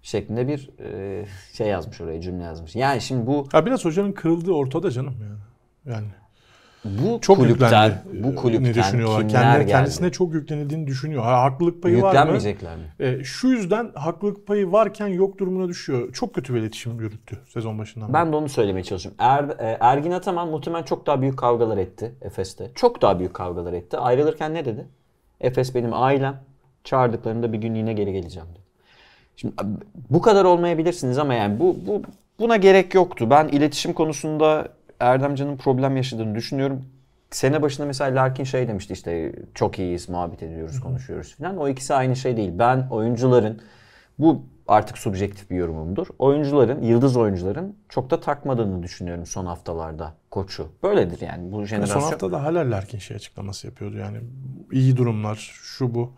şeklinde bir e, şey yazmış oraya cümle yazmış. Yani şimdi bu... Ya biraz hocanın kırıldığı ortada canım yani. Yani bu çok kulüpten, yüklendi. bu kulüpten düşünüyorlar? kimler Kendine, geldi? Kendisine çok yüklenildiğini düşünüyor. haklılık payı var mı? Yüklenmeyecekler mi? E, şu yüzden haklılık payı varken yok durumuna düşüyor. Çok kötü bir iletişim yürüttü sezon başından. Ben de onu söylemeye çalışıyorum. Er, e, Ergin Ataman muhtemelen çok daha büyük kavgalar etti Efes'te. Çok daha büyük kavgalar etti. Ayrılırken ne dedi? Efes benim ailem. Çağırdıklarında bir gün yine geri geleceğim dedi. Şimdi bu kadar olmayabilirsiniz ama yani bu, bu buna gerek yoktu. Ben iletişim konusunda Erdemcan'ın problem yaşadığını düşünüyorum. Sene başında mesela Larkin şey demişti işte çok iyiyiz, muhabbet ediyoruz, konuşuyoruz falan. O ikisi aynı şey değil. Ben oyuncuların bu artık subjektif bir yorumumdur. Oyuncuların, yıldız oyuncuların çok da takmadığını düşünüyorum son haftalarda koçu. Böyledir yani bu jenerasyon. Son haftada hala Larkin şey açıklaması yapıyordu yani. iyi durumlar, şu bu.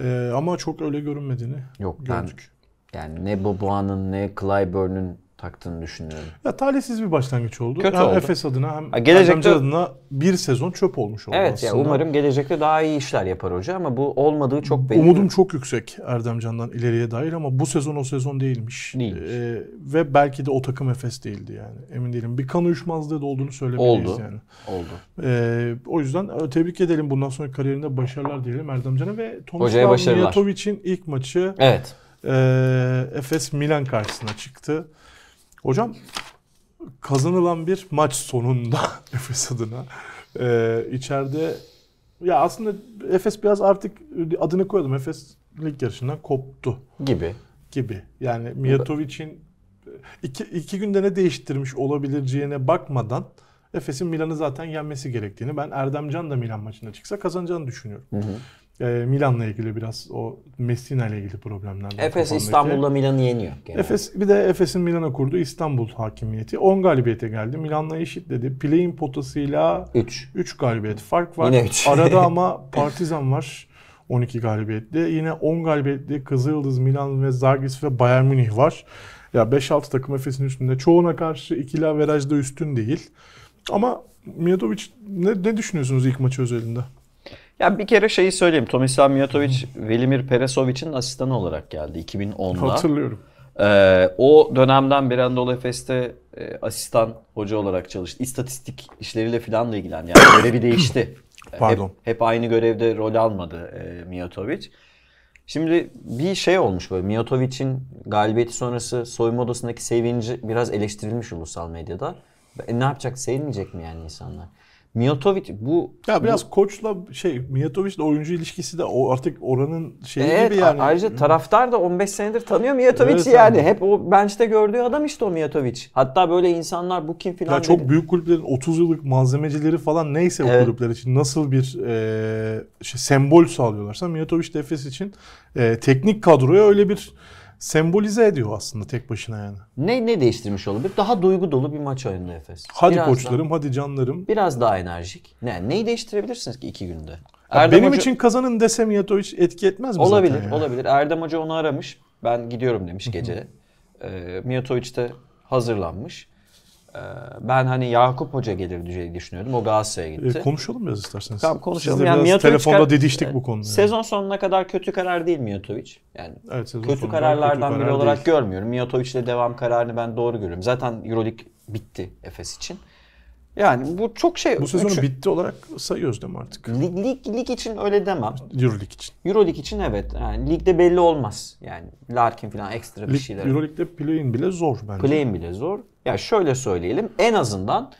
Ee, ama çok öyle görünmediğini Yok, gördük. Ben, yani ne Boboğan'ın ne Clyburn'un taktığını düşünüyorum. Ya talihsiz bir başlangıç oldu. Kötü hem oldu. Efes adına hem ha, gelecekte adına bir sezon çöp olmuş oldu evet, aslında. Evet umarım gelecekte daha iyi işler yapar hoca ama bu olmadığı çok belli. Umudum çok yüksek Erdemcan'dan ileriye dair ama bu sezon o sezon değilmiş. Değilmiş. Ee, ve belki de o takım Efes değildi yani. Emin değilim. Bir kan uyuşmazlığı da olduğunu söyleyebiliriz oldu. yani. Oldu. Ee, o yüzden e, tebrik edelim. Bundan sonra kariyerinde başarılar diyelim Erdemcan'a ve Tomislav Mijatovic'in ilk maçı Evet. E, Efes Milan karşısına çıktı. Hocam kazanılan bir maç sonunda Efes adına e, içeride ya aslında Efes biraz artık adını koyalım Efes lig yarışından koptu. Gibi. Gibi. Yani Mijatovic'in iki, iki günde ne değiştirmiş olabileceğine bakmadan Efes'in Milan'ı zaten yenmesi gerektiğini ben Erdemcan da Milan maçında çıksa kazanacağını düşünüyorum. Hı hı. E, Milan'la ilgili biraz o Messina ile ilgili problemler Efes İstanbul'da Milan'ı yeniyor. Genelde. Efes bir de Efes'in Milan'a kurduğu İstanbul hakimiyeti 10 galibiyete geldi. Milan'la eşitledi. Play'in potasıyla 3 galibiyet fark var. Yine üç. Arada ama Partizan var. 12 galibiyetli. Yine 10 galibiyetli Kızıldız, Milan ve Zagis ve Bayern Münih var. Ya 5-6 takım Efes'in üstünde. Çoğuna karşı ikili averajda üstün değil. Ama Mijadovic ne, ne düşünüyorsunuz ilk maçı özelinde? Ya bir kere şeyi söyleyeyim. Tomislav Mijatovic, Velimir Peresovic'in asistanı olarak geldi 2010'da. Hatırlıyorum. Ee, o dönemden beri Anadolu Efes'te e, asistan hoca olarak çalıştı. İstatistik işleriyle falan da ilgilen. Yani görevi değişti. Pardon. Hep, hep aynı görevde rol almadı e, Mijatovic. Şimdi bir şey olmuş böyle Mijatovic'in galibiyeti sonrası soyunma odasındaki sevinci biraz eleştirilmiş ulusal medyada. E, ne yapacak? Sevinmeyecek mi yani insanlar? Mijatovic bu... Ya biraz bu, koçla şey Mijatovic'le oyuncu ilişkisi de o artık oranın şeyi evet, gibi yani. Ayrıca taraftar da 15 senedir tanıyor Mijatovic'i evet, yani. Hep o bench'te gördüğü adam işte o Mijatovic. Hatta böyle insanlar bu kim filan Ya çok büyük kulüplerin 30 yıllık malzemecileri falan neyse evet. o kulüpler için nasıl bir e, şey, sembol sağlıyorlarsa Mijatovic Efes için e, teknik kadroya öyle bir sembolize ediyor aslında tek başına yani. Ne ne değiştirmiş olabilir? Daha duygu dolu bir maç oynuyor Efes. Hadi biraz koçlarım, daha, hadi canlarım. Biraz daha enerjik. Ne neyi değiştirebilirsiniz ki iki günde? Erdem benim Hoca... için kazanın dese Mijatovic etki etmez mi Olabilir, zaten yani? olabilir. Erdem Hoca onu aramış. Ben gidiyorum demiş gece. e, ee, Mijatovic de hazırlanmış. Ee, ben hani Yakup Hoca gelir diye düşünüyordum. O Galatasaray'a e, gitti. E, konuşalım biraz isterseniz. Tamam konuşalım. yani biraz telefonda çıkar... didiştik bu konuda. Sezon sonuna kadar kötü karar değil Mijatovic. Yani evet, kötü kararlardan kötü karar biri olarak değil. görmüyorum. Mijatovic'le devam kararını ben doğru görüyorum. Zaten EuroLeague bitti Efes için. Yani bu çok şey... Bu sezonu üç... bitti olarak sayıyoruz değil mi artık? Lig, lig, lig için öyle demem. Euroleague için. Euroleague için evet. Yani ligde belli olmaz. Yani Larkin falan ekstra lig, bir şeyler. Euroleague'de play'in bile zor bence. Play'in bile zor. Ya yani şöyle söyleyelim. En azından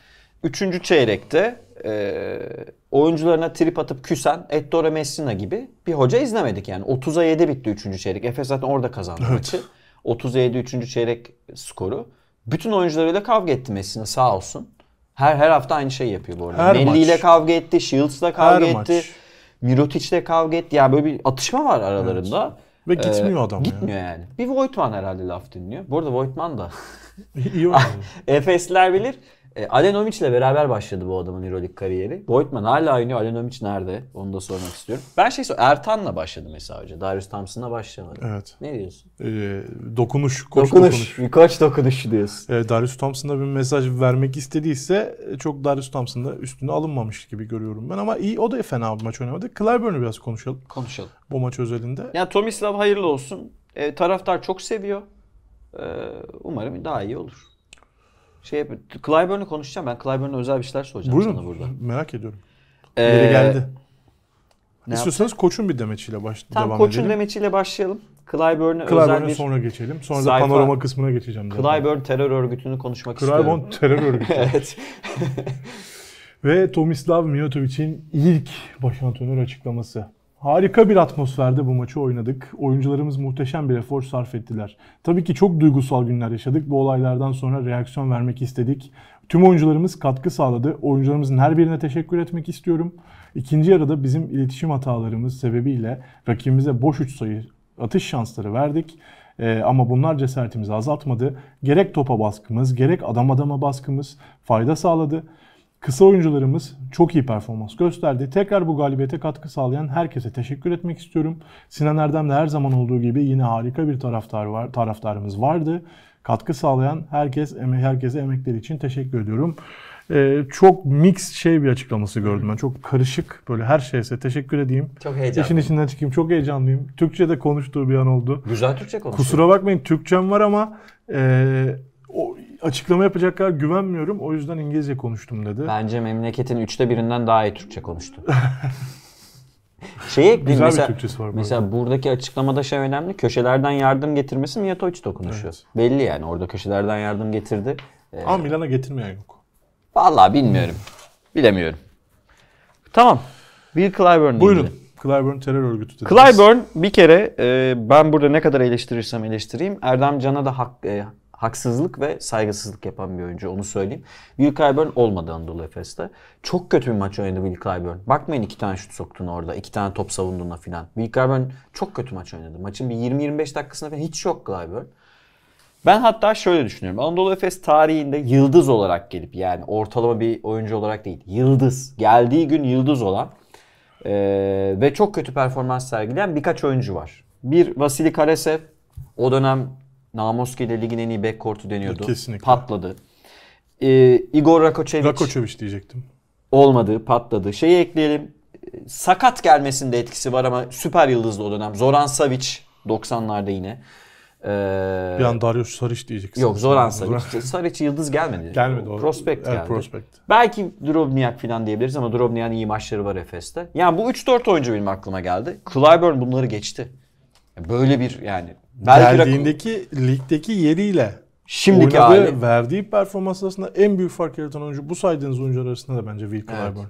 3. çeyrekte e, oyuncularına trip atıp küsen Ettore Messina gibi bir hoca izlemedik yani. 30'a 7 bitti 3. çeyrek. Efes zaten orada kazandı evet. maçı. 30'a 7 3. çeyrek skoru. Bütün oyuncularıyla kavga etti Messina sağ olsun. Her her hafta aynı şeyi yapıyor bu arada. Her Melli ile kavga etti, Shields'la kavga her etti. Maç. Mirotic'le kavga etti. Yani böyle bir atışma var aralarında. Evet. Ve gitmiyor ee, adam Gitmiyor ya. yani. Bir Voigtman herhalde laf dinliyor. Bu arada Voigtman da. İyi oynuyor. Efesler bilir. E, Alenomic ile beraber başladı bu adamın Euroleague kariyeri. Boydman hala oynuyor. Alenomic nerede? Onu da sormak istiyorum. Ben şey sorayım. Ertan'la başladı mesela hoca. Darius Thompson'la başlamadı. Evet. Ne diyorsun? Ee, dokunuş. Koç dokunuş. dokunuş. Bir koç dokunuşu diyorsun. Ee, Darius Thompson'a bir mesaj vermek istediyse e, çok Darius Thompson'da üstüne alınmamış gibi görüyorum ben. Ama iyi o da fena bir maç oynamadı. Clyburn'u biraz konuşalım. Konuşalım. Bu maç özelinde. Ya Yani Tomislav hayırlı olsun. E, taraftar çok seviyor. E, umarım daha iyi olur. Şey Clyburn'u konuşacağım ben. Clyburn'a özel bir şeyler soracağım Buyurun. sana burada. Merak ediyorum. Ee, Yeri geldi. Ne İstiyorsanız yaptım? koçun bir demeciyle baş Tam devam koçun edelim. Koçun demeciyle başlayalım. Clyburn'e özel bir... sonra geçelim. Sonra sayfa, da panorama kısmına geçeceğim. Zaten. Clyburn terör örgütünü konuşmak Clyburn istiyorum. Clyburn terör örgütü. evet. Ve Tomislav Miotovic'in ilk baş antrenör açıklaması. Harika bir atmosferde bu maçı oynadık. Oyuncularımız muhteşem bir efor sarf ettiler. Tabii ki çok duygusal günler yaşadık. Bu olaylardan sonra reaksiyon vermek istedik. Tüm oyuncularımız katkı sağladı. Oyuncularımızın her birine teşekkür etmek istiyorum. İkinci yarıda bizim iletişim hatalarımız sebebiyle rakibimize boş üç sayı atış şansları verdik. Ee, ama bunlar cesaretimizi azaltmadı. Gerek topa baskımız, gerek adam adama baskımız fayda sağladı. Kısa oyuncularımız çok iyi performans gösterdi. Tekrar bu galibiyete katkı sağlayan herkese teşekkür etmek istiyorum. Sinan Erdem'le her zaman olduğu gibi yine harika bir taraftar var, taraftarımız vardı. Katkı sağlayan herkes, herkese emekleri için teşekkür ediyorum. Ee, çok mix şey bir açıklaması gördüm ben. Çok karışık böyle her şeyse teşekkür edeyim. Çok heyecanlıyım. İşin içinden çıkayım. Çok heyecanlıyım. Türkçe de konuştuğu bir an oldu. Güzel Türkçe konuştu. Kusura bakmayın Türkçem var ama e, o açıklama yapacak kadar güvenmiyorum. O yüzden İngilizce konuştum dedi. Bence memleketin üçte birinden daha iyi Türkçe konuştu. Şeye ekleyeyim Güzel mesela, bir Türkçesi var. mesela arada. buradaki açıklamada şey önemli. Köşelerden yardım getirmesi Mijatović'te konuşuyor. Evet. Belli yani orada köşelerden yardım getirdi. Ee, Ama Milan'a getirmeyen yok. Vallahi bilmiyorum. Bilemiyorum. Tamam. Will Clyburn Buyurun. Dedi. Clyburn terör örgütü dediniz. Clyburn bir kere e, ben burada ne kadar eleştirirsem eleştireyim Erdem Can'a da hak, e, haksızlık ve saygısızlık yapan bir oyuncu onu söyleyeyim. Will Clyburn olmadı Anadolu Efes'te. Çok kötü bir maç oynadı Will Clyburn. Bakmayın iki tane şut soktun orada. iki tane top savunduğuna filan. Will Clyburn çok kötü maç oynadı. Maçın bir 20-25 dakikasında falan hiç yok Clyburn. Ben hatta şöyle düşünüyorum. Anadolu Efes tarihinde yıldız olarak gelip yani ortalama bir oyuncu olarak değil. Yıldız. Geldiği gün yıldız olan e, ve çok kötü performans sergileyen birkaç oyuncu var. Bir Vasili Karesev. O dönem Namoski'de ligin en iyi backcourt'u deniyordu. Kesinlikle. Patladı. Ee, Igor Rakocevic. Rakocevic diyecektim. Olmadı, patladı. Şeyi ekleyelim. Sakat gelmesinde etkisi var ama süper yıldızlı o dönem. Zoran Savic 90'larda yine. Ee, bir an Darius Saric diyeceksin. Yok Zoran Saric. Zoran... Saric yıldız gelmedi. Gelmedi. O, prospect geldi. Prospect. Belki Drobniak falan diyebiliriz ama Drobniak'ın iyi maçları var Efes'te. Yani bu 3-4 oyuncu benim aklıma geldi. Clyburn bunları geçti. Böyle bir yani Belki geldiğindeki ligdeki yeriyle şimdiki oynadığı, hali. verdiği performans arasında en büyük fark yaratan oyuncu bu saydığınız oyuncular arasında da bence Will Clyburn. Evet.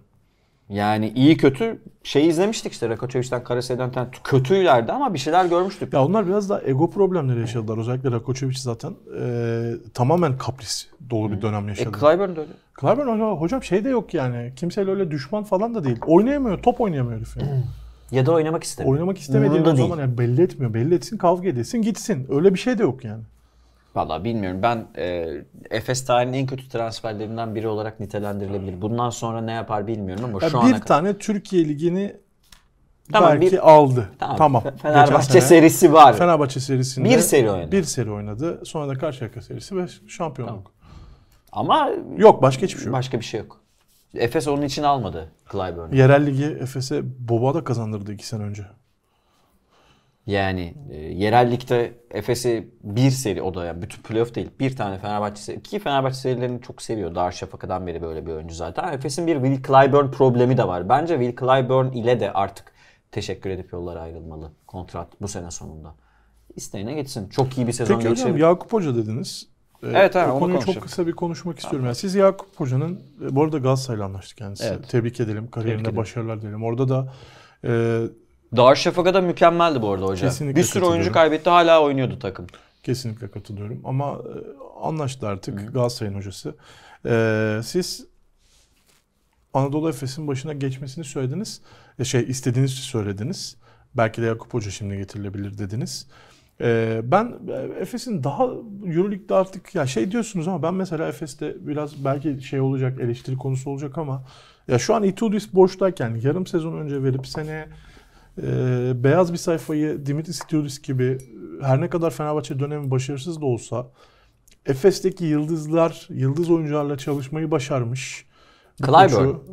Yani iyi kötü şey izlemiştik işte Rakoçeviç'ten, Karase'den kötüylerdi ama bir şeyler görmüştük. Ya onlar biraz daha ego problemleri yaşadılar. Özellikle Rakoçeviç zaten e, tamamen kapris dolu bir dönem e, yaşadı. E Clyburn de öyle. Clyburn hocam şey de yok yani. Kimseyle öyle düşman falan da değil. Oynayamıyor, top oynayamıyor herif yani. Hmm. Ya da oynamak istemiyor. Oynamak istemediği o zaman yani belli etmiyor. Belli etsin, kavga edesin, gitsin. Öyle bir şey de yok yani. Valla bilmiyorum. Ben e, Efes tarihinin en kötü transferlerinden biri olarak nitelendirilebilir. Bundan sonra ne yapar bilmiyorum ama ya şu an bir ana... tane Türkiye ligini tamam, belki bir... aldı. Tamam. tamam. Fenerbahçe serisi var. Fenerbahçe serisinde bir seri oynadı. Bir seri oynadı. Sonra da Karşıyaka serisi ve şampiyonluk. Tamam. Ama yok başka hiçbir şey yok. Başka bir şey yok. Efes onun için almadı Clyburn'u. Yerel ligi Efes'e Boba da kazandırdı iki sene önce. Yani e, yerel ligde Efes'i bir seri o da yani bütün playoff değil. Bir tane Fenerbahçe seri, ki Fenerbahçe serilerini çok seviyor. Dar Darüşşafaka'dan beri böyle bir oyuncu zaten. Efes'in bir Will Clyburn problemi de var. Bence Will Clyburn ile de artık teşekkür edip yollara ayrılmalı kontrat bu sene sonunda. İsteğine gitsin. Çok iyi bir sezon geçirdi. Peki hocam Yakup Hoca dediniz. Ee, evet, abi, o konuyu çok kısa bir konuşmak istiyorum. Aha. Yani siz Yakup Hoca'nın, e, bu arada Galatasaray'la anlaştı kendisi. Evet. Tebrik edelim, kariyerinde Tebrik başarılar dilerim. Orada da e, Darüşşafaka da mükemmeldi bu arada hoca. Kesinlikle bir sürü oyuncu kaybetti hala oynuyordu takım. Kesinlikle katılıyorum ama e, anlaştı artık Hı. Galatasaray'ın hocası. E, siz Anadolu Efes'in başına geçmesini söylediniz. E, şey istediğinizi söylediniz. Belki de Yakup Hoca şimdi getirilebilir dediniz. Ee, ben e, Efes'in daha Euroleague'de artık ya şey diyorsunuz ama ben mesela Efes'te biraz belki şey olacak eleştiri konusu olacak ama ya şu an Itudis boştayken yarım sezon önce verip sene e, beyaz bir sayfayı Dimitris Itudis gibi e, her ne kadar Fenerbahçe dönemi başarısız da olsa Efes'teki yıldızlar, yıldız oyuncularla çalışmayı başarmış. Clyburn. Koçu,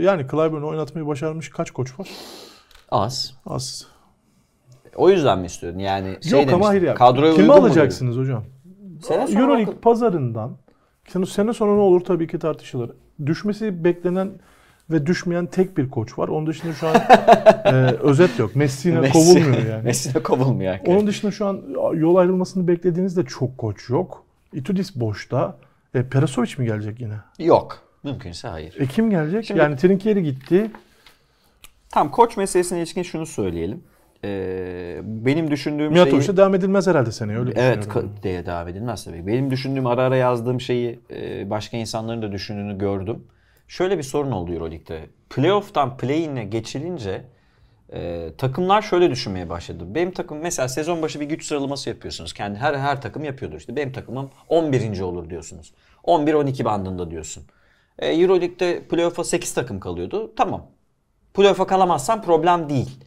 yani Clyburn'u oynatmayı başarmış kaç koç var? Az. Az. O yüzden mi istiyordun? Yani şey Yok ama hayır ya. Kadroya Kimi alacaksınız hocam? Sene sonu Euroleague bakın. pazarından şimdi sene sonu ne olur tabii ki tartışılır. Düşmesi beklenen ve düşmeyen tek bir koç var. Onun dışında şu an e, özet yok. Messi'ne Messi, kovulmuyor yani. Messi'ne kovulmuyor hakikaten. Onun dışında şu an yol ayrılmasını beklediğinizde çok koç yok. Itudis boşta. E, Perasovic mi gelecek yine? Yok. Mümkünse hayır. E kim gelecek? Şimdi, yani Trinkieri gitti. Tam koç meselesine ilişkin şunu söyleyelim e, benim düşündüğüm Miyatovic'e şeyi... devam edilmez herhalde seni öyle Evet diye devam edilmez tabii. Benim düşündüğüm ara ara yazdığım şeyi e, başka insanların da düşündüğünü gördüm. Şöyle bir sorun oldu Euroleague'de. Playoff'tan play-in'e geçilince e, takımlar şöyle düşünmeye başladı. Benim takım mesela sezon başı bir güç sıralaması yapıyorsunuz. Kendi her her takım yapıyordur işte. Benim takımım 11. olur diyorsunuz. 11-12 bandında diyorsun. E, Euroleague'de playoff'a 8 takım kalıyordu. Tamam. Playoff'a kalamazsan problem değil.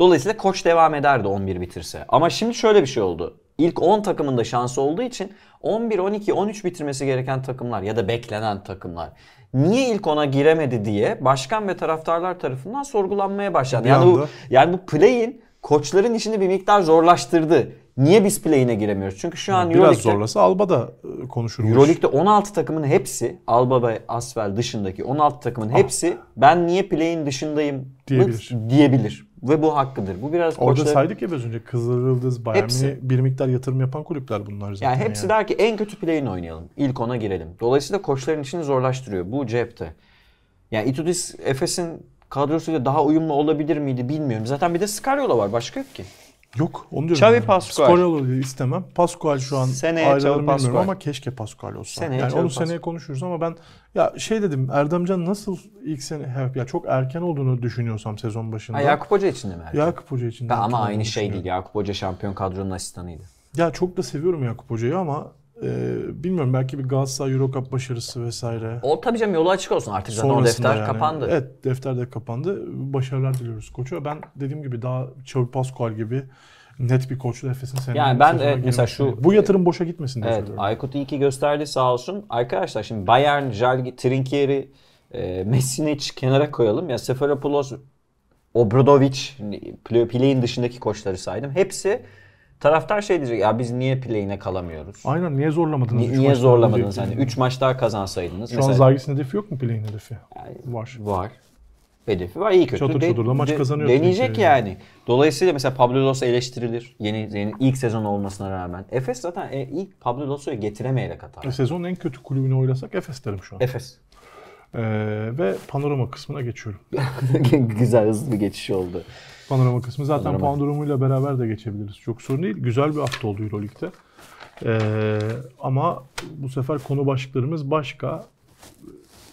Dolayısıyla koç devam ederdi 11 bitirse. Ama şimdi şöyle bir şey oldu. İlk 10 takımında şansı olduğu için 11, 12, 13 bitirmesi gereken takımlar ya da beklenen takımlar niye ilk ona giremedi diye başkan ve taraftarlar tarafından sorgulanmaya başladı. yani bu yani bu play'in koçların işini bir miktar zorlaştırdı. Niye biz play'ine giremiyoruz? Çünkü şu an yani Euroleague'de... Biraz zorlasa Alba da e, konuşurmuş. Euroleague'de 16 takımın hepsi, Alba ve Asfel dışındaki 16 takımın ah. hepsi ben niye play'in dışındayım diyebilir. diyebilir. Ve bu hakkıdır. Bu biraz Orada koçlar... saydık ya biraz önce Kızıldız, Bayern bir miktar yatırım yapan kulüpler bunlar zaten. Yani hepsi yani. der ki en kötü play'in oynayalım. İlk ona girelim. Dolayısıyla koçların işini zorlaştırıyor. Bu cepte. Yani Itudis Efes'in kadrosuyla daha uyumlu olabilir miydi bilmiyorum. Zaten bir de Scariola var. Başka yok ki. Yok onu diyorum. Xavi yani. Pascual. Skoryalı istemem. Pascual şu an seneye ayrılarını bilmiyorum ama keşke Pascual olsa. Seneye yani onu seneye konuşuruz ama ben ya şey dedim Erdemcan nasıl ilk sene ya çok erken olduğunu düşünüyorsam sezon başında. Ha, Yakup Hoca için de mi erken? Yakup Hoca için de. Ama aynı şey değil. Yakup Hoca şampiyon kadronun asistanıydı. Ya çok da seviyorum Yakup Hoca'yı ama ee, bilmiyorum belki bir Galatasaray Euro Cup başarısı vesaire. O tabii canım yolu açık olsun artık zaten o defter yani. kapandı. Evet defter de kapandı. Başarılar diliyoruz koçu. Ben dediğim gibi daha Xavi Pascual gibi net bir koçlu Efes'in seneye. Yani ben evet, mesela şu bu yatırım boşa gitmesin diye evet, söylüyorum. Aykut iyi ki gösterdi sağ olsun. Arkadaşlar şimdi Bayern, Jalgi, Trinkieri, e, Mesinic kenara koyalım ya Seferopoulos, Obradovic, Play'in dışındaki koçları saydım. Hepsi Taraftar şey diyecek ya biz niye play'ine kalamıyoruz? Aynen niye zorlamadınız? Ni- niye zorlamadınız? Hani 3 maç daha kazansaydınız. Şu Mesela... an Zagis'in hedefi yok mu play'in hedefi? Yani, var. Var. Hedefi var. iyi kötü. Çatır de, da maç de, kazanıyor. Deneyecek yani. yani. Dolayısıyla mesela Pablo Los eleştirilir. Yeni, yeni ilk sezon olmasına rağmen. Efes zaten e, ilk Pablo Los'u getiremeyerek atar. E, sezonun en kötü kulübünü oylasak Efes derim şu an. Efes. Ee, ve panorama kısmına geçiyorum. Güzel hızlı bir geçiş oldu panorama kısmı. Zaten panorama. puan durumuyla beraber de geçebiliriz. Çok sorun değil. Güzel bir hafta oldu Euroleague'de. Ee, ama bu sefer konu başlıklarımız başka.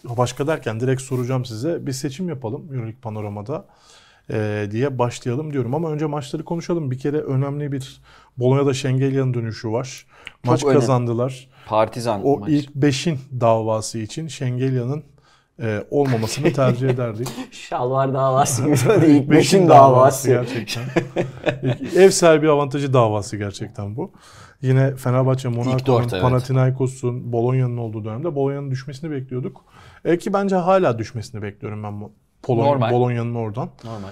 Başka derken direkt soracağım size. Bir seçim yapalım Euroleague panoramada e, diye başlayalım diyorum. Ama önce maçları konuşalım. Bir kere önemli bir Bolonya'da Şengelya'nın dönüşü var. Çok Maç önemli. kazandılar. Partizan O maç. ilk 5'in davası için Şengelya'nın e, olmamasını tercih ederdik. Şalvar davası gibi değil. Meşin davası. gerçekten. E, ev sahibi avantajı davası gerçekten bu. Yine Fenerbahçe, Monaco'nun, evet. Panathinaikos'un, Bolonya'nın olduğu dönemde Bolonya'nın düşmesini bekliyorduk. E, ki bence hala düşmesini bekliyorum ben Polonya, Bolonya'nın oradan. Normal.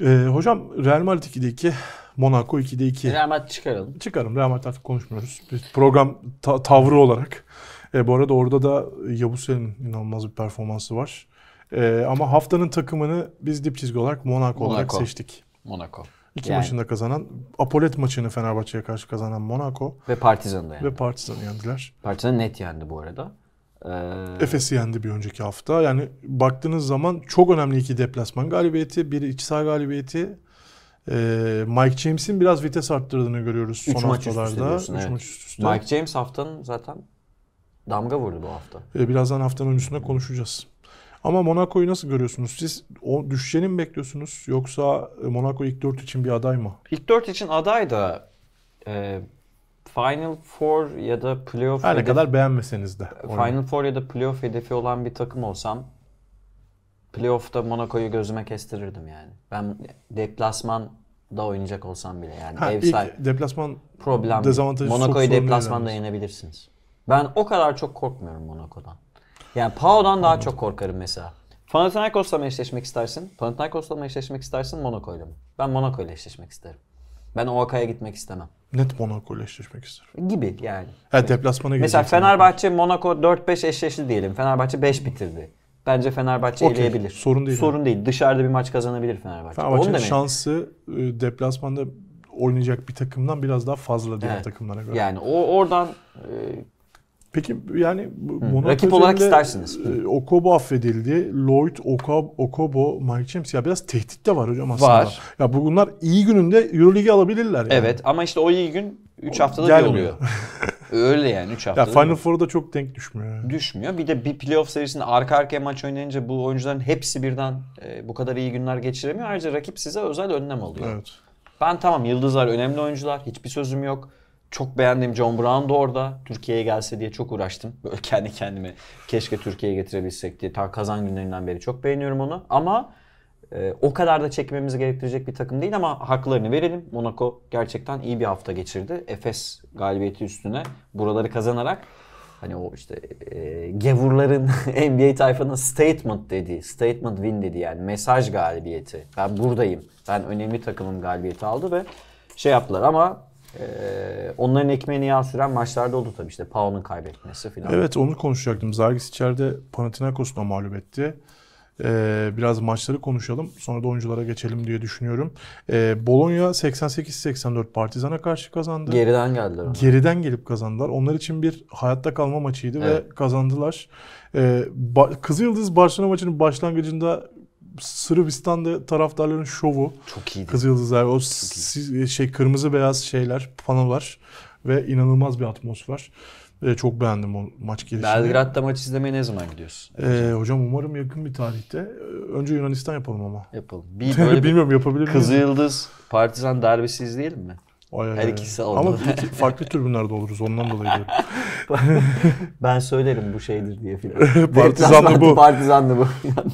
E, hocam Real Madrid 2'de 2, Monaco 2'de 2. Real Madrid çıkaralım. Çıkarım. Real Madrid artık konuşmuyoruz. Bir program ta- tavrı olarak. E, bu arada orada da Yavuzsel'in inanılmaz bir performansı var. E, ama haftanın takımını biz dip çizgi olarak Monaco, Monaco. olarak seçtik. Monaco. İki yani. maçında kazanan, Apolet maçını Fenerbahçe'ye karşı kazanan Monaco. Ve Partizan'ı yendi. Ve Partizan'ı yendiler. Partizan net yendi bu arada. Ee... Efes'i yendi bir önceki hafta. Yani baktığınız zaman çok önemli iki deplasman galibiyeti, bir iç saha galibiyeti. Ee, Mike James'in biraz vites arttırdığını görüyoruz son üç haftalarda. Maç üst üste üç evet. maç üst üste. Mike James haftanın zaten damga vurdu bu hafta. birazdan haftanın öncesinde konuşacağız. Ama Monaco'yu nasıl görüyorsunuz? Siz o düşeceğini mi bekliyorsunuz? Yoksa e, Monaco ilk dört için bir aday mı? İlk dört için aday da e, Final Four ya da playoff Her ne kadar beğenmeseniz de. Final Four ya da playoff hedefi olan bir takım olsam playoff'ta Monaco'yu gözüme kestirirdim yani. Ben deplasman da oynayacak olsam bile yani ha, ev sahibi deplasman problem. Monaco'yu deplasmanda yenebilirsiniz. Ben o kadar çok korkmuyorum Monaco'dan. Yani Pao'dan daha çok korkarım mesela. Panathinaikos'la mı eşleşmek istersin? Panathinaikos'la mı eşleşmek istersin? Monaco'yla mı? Ben Monaco ile eşleşmek isterim. Ben oaka'ya gitmek istemem. Net Monaco ile eşleşmek isterim. Gibi yani. Ha deplasmana Mesela Fenerbahçe Monaco 4-5 eşleşti diyelim. Fenerbahçe 5 bitirdi. Bence Fenerbahçe okay. eleyebilir. Sorun değil. Sorun değil. Dışarıda bir maç kazanabilir Fenerbahçe. Fenerbahçe'nin şansı e, deplasmanda oynayacak bir takımdan biraz daha fazla diğer evet. takımlara göre. Yani o oradan e, Peki yani Monaco Rakip olarak istersiniz. E, Okobo affedildi. Lloyd, Okobo, Okobo Mike James ya biraz tehdit de var hocam aslında. Var. Ya bunlar iyi gününde EuroLeague'i alabilirler yani. Evet ama işte o iyi gün 3 haftada Gelmiyor. bir oluyor. Öyle yani 3 haftada. Ya Final Four'a çok denk düşmüyor. Yani. Düşmüyor. Bir de bir playoff serisinde arka arkaya maç oynayınca bu oyuncuların hepsi birden e, bu kadar iyi günler geçiremiyor. Ayrıca rakip size özel önlem alıyor. Evet. Ben tamam yıldızlar önemli oyuncular. Hiçbir sözüm yok. Çok beğendiğim John Brown da orada. Türkiye'ye gelse diye çok uğraştım. Böyle kendi kendime keşke Türkiye'ye getirebilsek diye. Ta kazan günlerinden beri çok beğeniyorum onu. Ama e, o kadar da çekmemizi gerektirecek bir takım değil ama haklarını verelim. Monaco gerçekten iyi bir hafta geçirdi. Efes galibiyeti üstüne buraları kazanarak hani o işte e, gevurların NBA tayfanın statement dediği, statement win dediği yani mesaj galibiyeti. Ben buradayım. Ben önemli takımım galibiyeti aldı ve şey yaptılar ama ee, onların ekmeğini yağ süren maçlarda oldu tabii işte Paul'un kaybetmesi falan. Evet onu konuşacaktım. Zargis içeride Panathinaikos'la mağlup etti. Ee, biraz maçları konuşalım. Sonra da oyunculara geçelim diye düşünüyorum. Ee, Bologna 88-84 Partizan'a karşı kazandı. Geriden geldiler. Ona. Geriden gelip kazandılar. Onlar için bir hayatta kalma maçıydı evet. ve kazandılar. Ee, ba- Kızıldız Barcelona maçının başlangıcında Sırbistan'da taraftarların şovu. Çok iyiydi. Kızıldızlar o iyi. şey kırmızı beyaz şeyler, panolar ve inanılmaz bir atmosfer. E, çok beğendim o maç gelişini. Belgrad'da maç izlemeye ne zaman gidiyorsun? E, hocam umarım yakın bir tarihte. Ee, önce Yunanistan yapalım ama. Yapalım. Bir böyle Bilmiyorum yapabilir miyiz? Kızıldız Partizan derbisi izleyelim mi? Ay, Her ikisi ay. Ama farklı türbünlerde oluruz ondan dolayı diyorum. ben söylerim bu şeydir diye filan. Partizanlı bu. Partizanlı bu.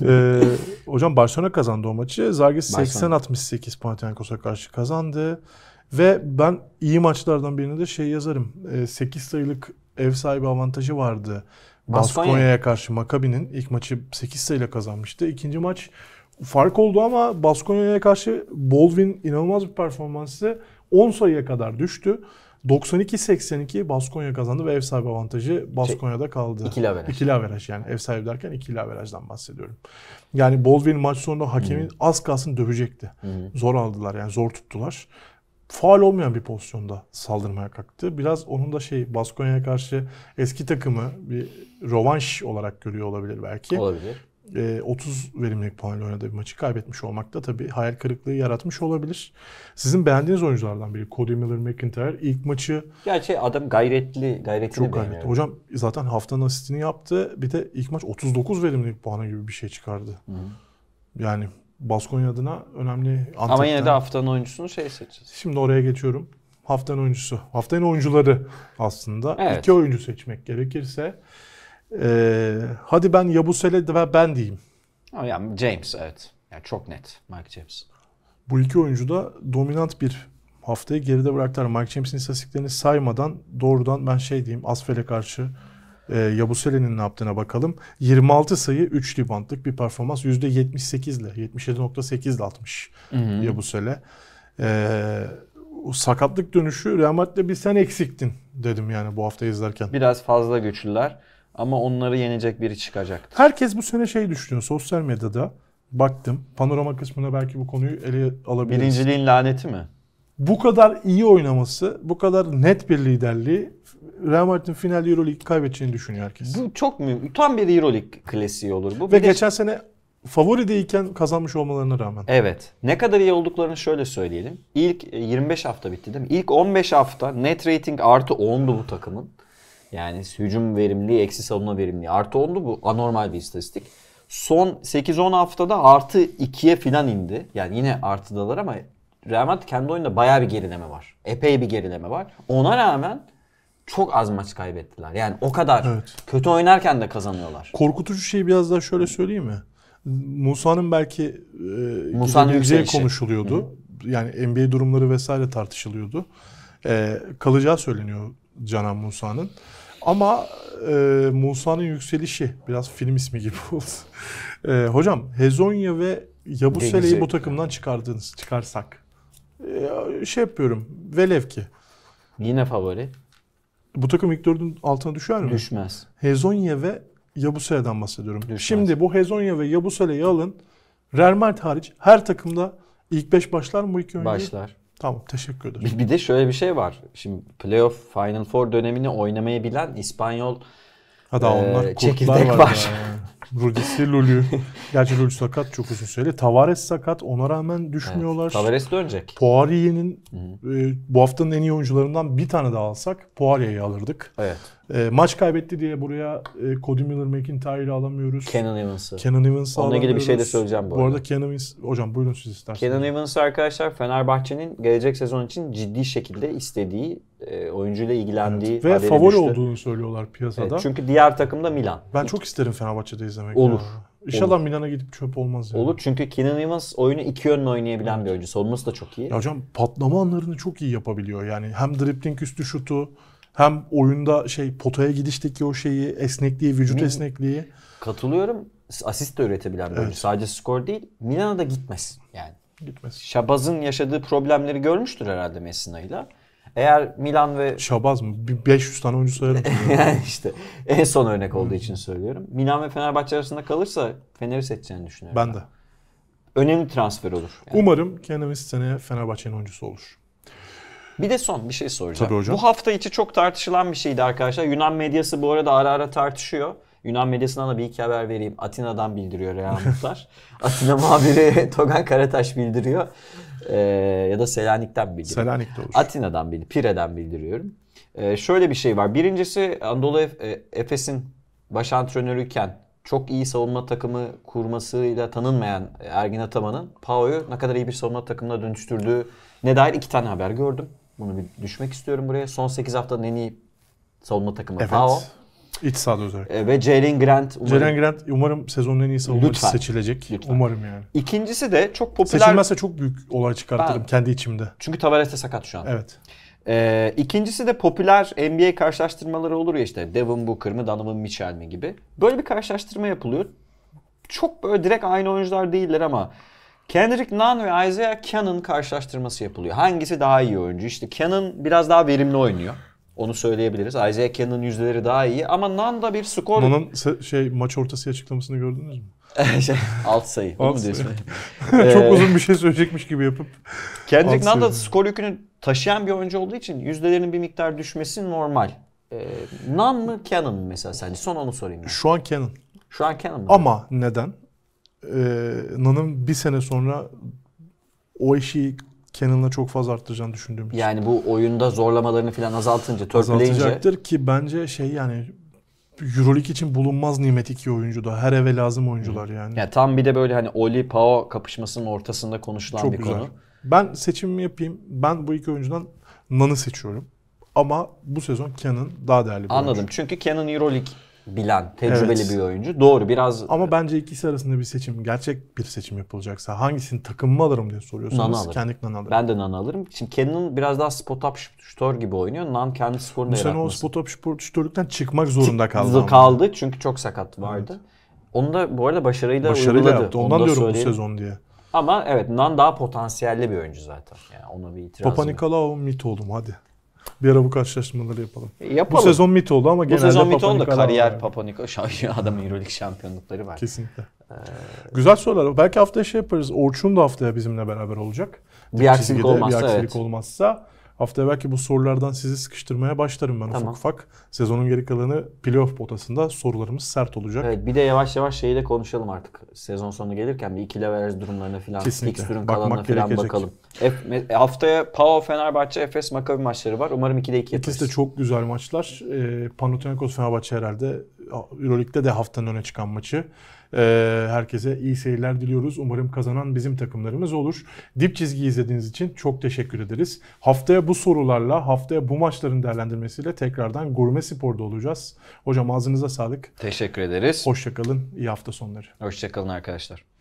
ee, hocam Barcelona kazandı o maçı. Zagis 80-68 Panathinaikos'a karşı kazandı. Ve ben iyi maçlardan birini de şey yazarım. E, ee, 8 sayılık ev sahibi avantajı vardı. Baskonya'ya karşı Makabi'nin ilk maçı 8 sayıyla kazanmıştı. İkinci maç fark oldu ama Baskonya'ya karşı Baldwin inanılmaz bir performansı 10 sayıya kadar düştü. 92-82 Baskonya kazandı ve ev sahibi avantajı Baskonya'da şey, kaldı. İkili averaj. İkili averaj yani ev sahibi derken ikili averajdan bahsediyorum. Yani Baldwin maç sonunda hakemin hmm. az kalsın dövecekti. Hmm. Zor aldılar yani zor tuttular. Faal olmayan bir pozisyonda saldırmaya kalktı. Biraz onun da şey Baskonya'ya karşı eski takımı bir rovanş olarak görüyor olabilir belki. Olabilir. 30 e, verimlilik puanıyla oynadığı bir maçı kaybetmiş olmak da tabii hayal kırıklığı yaratmış olabilir. Sizin beğendiğiniz oyunculardan biri Cody Miller McIntyre ilk maçı Gerçi adam gayretli, gayretli Çok gayretli. Yani. Hocam zaten haftanın asistini yaptı. Bir de ilk maç 39 verimlilik puanı gibi bir şey çıkardı. Hı. Yani Baskonya adına önemli Antep'ten. Ama yine de haftanın oyuncusunu şey seçeceğiz. Şimdi oraya geçiyorum. Haftanın oyuncusu. Haftanın oyuncuları aslında. Evet. İki oyuncu seçmek gerekirse ee, hadi ben Yabusele ve ben diyeyim. Oh, yani James evet. Uh, yani çok net Mike James. Bu iki oyuncu da dominant bir haftayı geride bıraktılar. Mike James'in istatistiklerini saymadan doğrudan ben şey diyeyim Asfel'e karşı e, Yabusele'nin ne yaptığına bakalım. 26 sayı 3 ribantlık bir performans. %78 ile 77.8 ile atmış mhm. Yabusele. Ee, sakatlık dönüşü Real Madrid'de bir sen eksiktin dedim yani bu hafta izlerken. Biraz fazla güçlüler. Ama onları yenecek biri çıkacaktır. Herkes bu sene şey düşünüyor sosyal medyada. Baktım. Panorama kısmına belki bu konuyu ele alabiliriz. Birinciliğin laneti mi? Bu kadar iyi oynaması, bu kadar net bir liderliği Real Madrid'in final Euroleague kaybedeceğini düşünüyor herkes. Bu çok mühim. Tam bir Euroleague klasiği olur bu. Ve bir geçen de... sene favori değilken kazanmış olmalarına rağmen. Evet. Ne kadar iyi olduklarını şöyle söyleyelim. İlk e, 25 hafta bitti değil mi? İlk 15 hafta net rating artı 10'du bu takımın. Yani hücum verimliği eksi savunma verimliği artı 10'du bu anormal bir istatistik. Son 8-10 haftada artı 2'ye filan indi. Yani yine artıdalar ama Real Madrid kendi oyunda bayağı bir gerileme var. Epey bir gerileme var. Ona rağmen çok az maç kaybettiler. Yani o kadar evet. kötü oynarken de kazanıyorlar. Korkutucu şeyi biraz daha şöyle söyleyeyim mi? Musa'nın belki e, Musa'nın yükseği konuşuluyordu. Hı. Yani NBA durumları vesaire tartışılıyordu. E, kalacağı söyleniyor Canan Musa'nın. Ama e, Musa'nın yükselişi biraz film ismi gibi oldu. E, hocam Hezonya ve Yabusele'yi bu takımdan çıkardınız, çıkarsak. E, şey yapıyorum. Velev ki. Yine favori. Bu takım ilk dördün altına düşer mi? Düşmez. Hezonya ve Yabusele'den bahsediyorum. Düşmez. Şimdi bu Hezonya ve Yabusele'yi alın. Real Madrid hariç her takımda ilk beş başlar mı bu iki oyuncu? Başlar. Tamam teşekkür ederim. Bir, bir de şöyle bir şey var. Şimdi playoff Final Four dönemini oynamayı bilen İspanyol Hatta e, onlar çekirdek var. var. Rudisi, Lulü. Gerçi Lulü sakat çok uzun süreli. Tavares sakat ona rağmen düşmüyorlar. Evet, Tavares dönecek. Poirier'in e, bu haftanın en iyi oyuncularından bir tane daha alsak Poirier'i alırdık. Evet. E, maç kaybetti diye buraya e, Cody Miller McIntyre'ı alamıyoruz. Kenan Evans'ı. Kenan Evans'ı Onunla ilgili bir şey de söyleyeceğim bu arada. Bu arada Kenan Evans... Hocam buyurun siz isterseniz. Kenan Evans arkadaşlar Fenerbahçe'nin gelecek sezon için ciddi şekilde istediği, e, oyuncuyla ilgilendiği evet. Ve favori düştü. olduğunu söylüyorlar piyasada. Evet, çünkü diğer takım da Milan. Ben çok isterim Fenerbahçe'de izlemek. Olur. Ya. İnşallah Olur. Milan'a gidip çöp olmaz yani. Olur çünkü Kenan Evans oyunu iki yönlü oynayabilen evet. bir oyuncu. Savunması da çok iyi. Ya hocam patlama anlarını çok iyi yapabiliyor. Yani hem dripling üstü şutu, hem oyunda şey potaya gidişteki o şeyi, esnekliği, vücut Hı. esnekliği. Katılıyorum. Asist de üretebilen bir evet. Sadece skor değil. Milan'a da gitmez yani. Gitmez. Şabaz'ın yaşadığı problemleri görmüştür herhalde Messina'yla. Eğer Milan ve... Şabaz mı? 500 tane oyuncu sayarım. yani işte en son örnek olduğu için söylüyorum. Milan ve Fenerbahçe arasında kalırsa Fener'i seçeceğini düşünüyorum. Ben de. Önemli transfer olur. Yani. Umarım kendimiz seneye Fenerbahçe'nin oyuncusu olur. Bir de son bir şey soracağım. Tabii hocam. Bu hafta içi çok tartışılan bir şeydi arkadaşlar. Yunan medyası bu arada ara ara tartışıyor. Yunan medyasından da bir iki haber vereyim. Atina'dan bildiriyor Real Muhtar. Atina muhabiri Togan Karataş bildiriyor. Ee, ya da Selanik'ten bildiriyor. Selanik'te olur. Atina'dan bildi. Pire'den bildiriyorum. Ee, şöyle bir şey var. Birincisi Anadolu e, Efes'in baş antrenörüyken çok iyi savunma takımı kurmasıyla tanınmayan Ergin Ataman'ın Pao'yu ne kadar iyi bir savunma takımına dönüştürdüğü ne dair iki tane haber gördüm. Bunu bir düşmek istiyorum buraya. Son 8 haftanın en iyi savunma takımı evet. FAO. İç sahada özellikle. E, ve Jalen Grant. Umarım... Jalen Grant umarım sezonun en iyi savunmacısı seçilecek. Lütfen. Umarım yani. İkincisi de çok popüler. Seçilmezse çok büyük olay çıkartırım ben... kendi içimde. Çünkü Tavares de sakat şu an. Evet. Ee, ikincisi de popüler NBA karşılaştırmaları olur ya işte Devin Booker mı Donovan Mitchell mi gibi. Böyle bir karşılaştırma yapılıyor. Çok böyle direkt aynı oyuncular değiller ama Kendrick Nunn ve Isaiah Cannon karşılaştırması yapılıyor. Hangisi daha iyi oyuncu? İşte Cannon biraz daha verimli oynuyor. Onu söyleyebiliriz. Isaiah Cannon'ın yüzdeleri daha iyi ama Nunn da bir skor... Nunn'ın şey maç ortası açıklamasını gördünüz mü? şey, alt sayı. alt sayı. Çok ee, uzun bir şey söyleyecekmiş gibi yapıp. Kendrick Nunn da skor yükünü taşıyan bir oyuncu olduğu için yüzdelerinin bir miktar düşmesi normal. Ee, Nunn mı Cannon mı mesela sence? Son onu sorayım. Yani. Şu an Cannon. Şu an Canon. Mı? Ama neden? Ee, Nan'ın bir sene sonra o işi Canon'la çok fazla arttıracağını düşündüğüm için. Yani bu oyunda zorlamalarını falan azaltınca, törpüleyince... Azaltacaktır ki bence şey yani Euroleague için bulunmaz nimet iki oyuncu da. Her eve lazım oyuncular Hı. yani. Ya tam bir de böyle hani Oli Pao kapışmasının ortasında konuşulan çok bir güzel. konu. Ben seçimimi yapayım. Ben bu iki oyuncudan Nan'ı seçiyorum. Ama bu sezon Canon daha değerli bir Anladım. Oyuncu. Çünkü Canon Euroleague bilen, tecrübeli evet. bir oyuncu. Doğru biraz... Ama bence ikisi arasında bir seçim, gerçek bir seçim yapılacaksa hangisini takımımı alırım diye soruyorsunuz Nana alırım. Nana alırım. Ben de nan alırım. Şimdi Kenan biraz daha spot up shooter gibi oynuyor. Nan kendi skorunu yaratması. Bu sene o spot up shooter'lıktan çıkmak zorunda kaldı. Çık, kaldı çünkü çok sakat vardı. Evet. Onu da bu arada başarıyla, başarıyla uyguladı. Yaptı. Ondan Onu diyorum söyleyeyim. bu sezon diye. Ama evet Nan daha potansiyelli bir oyuncu zaten. Yani ona bir itirazım. Papa Nikolaou mit oğlum hadi. Bir ara bu karşılaştırmaları yapalım. yapalım. Bu sezon mit oldu ama bu genelde Bu sezon mit oldu. Kariyer Papa Nikola adamın Euroleague şampiyonlukları var. Kesinlikle. Ee, Güzel sorular. Belki haftaya şey yaparız. Orçun da haftaya bizimle beraber olacak. Bir aksilik olmazsa. Bir aksilik evet. olmazsa. Haftaya belki bu sorulardan sizi sıkıştırmaya başlarım ben tamam. ufak ufak. Sezonun geri kalanı playoff potasında sorularımız sert olacak. Evet bir de yavaş yavaş şeyi de konuşalım artık. Sezon sonu gelirken bir iki veririz durumlarına falan. Kesinlikle. X kalanına falan bakalım. haftaya PAO Fenerbahçe Efes Makabi maçları var. Umarım 2'de 2 yaparız. İkisi de çok güzel maçlar. E, Panathinaikos Fenerbahçe herhalde Euroleague'de de haftanın öne çıkan maçı. Ee, herkese iyi seyirler diliyoruz. Umarım kazanan bizim takımlarımız olur. Dip çizgi izlediğiniz için çok teşekkür ederiz. Haftaya bu sorularla, haftaya bu maçların değerlendirmesiyle tekrardan Gurme Spor'da olacağız. Hocam ağzınıza sağlık. Teşekkür ederiz. Hoşçakalın. İyi hafta sonları. Hoşçakalın arkadaşlar.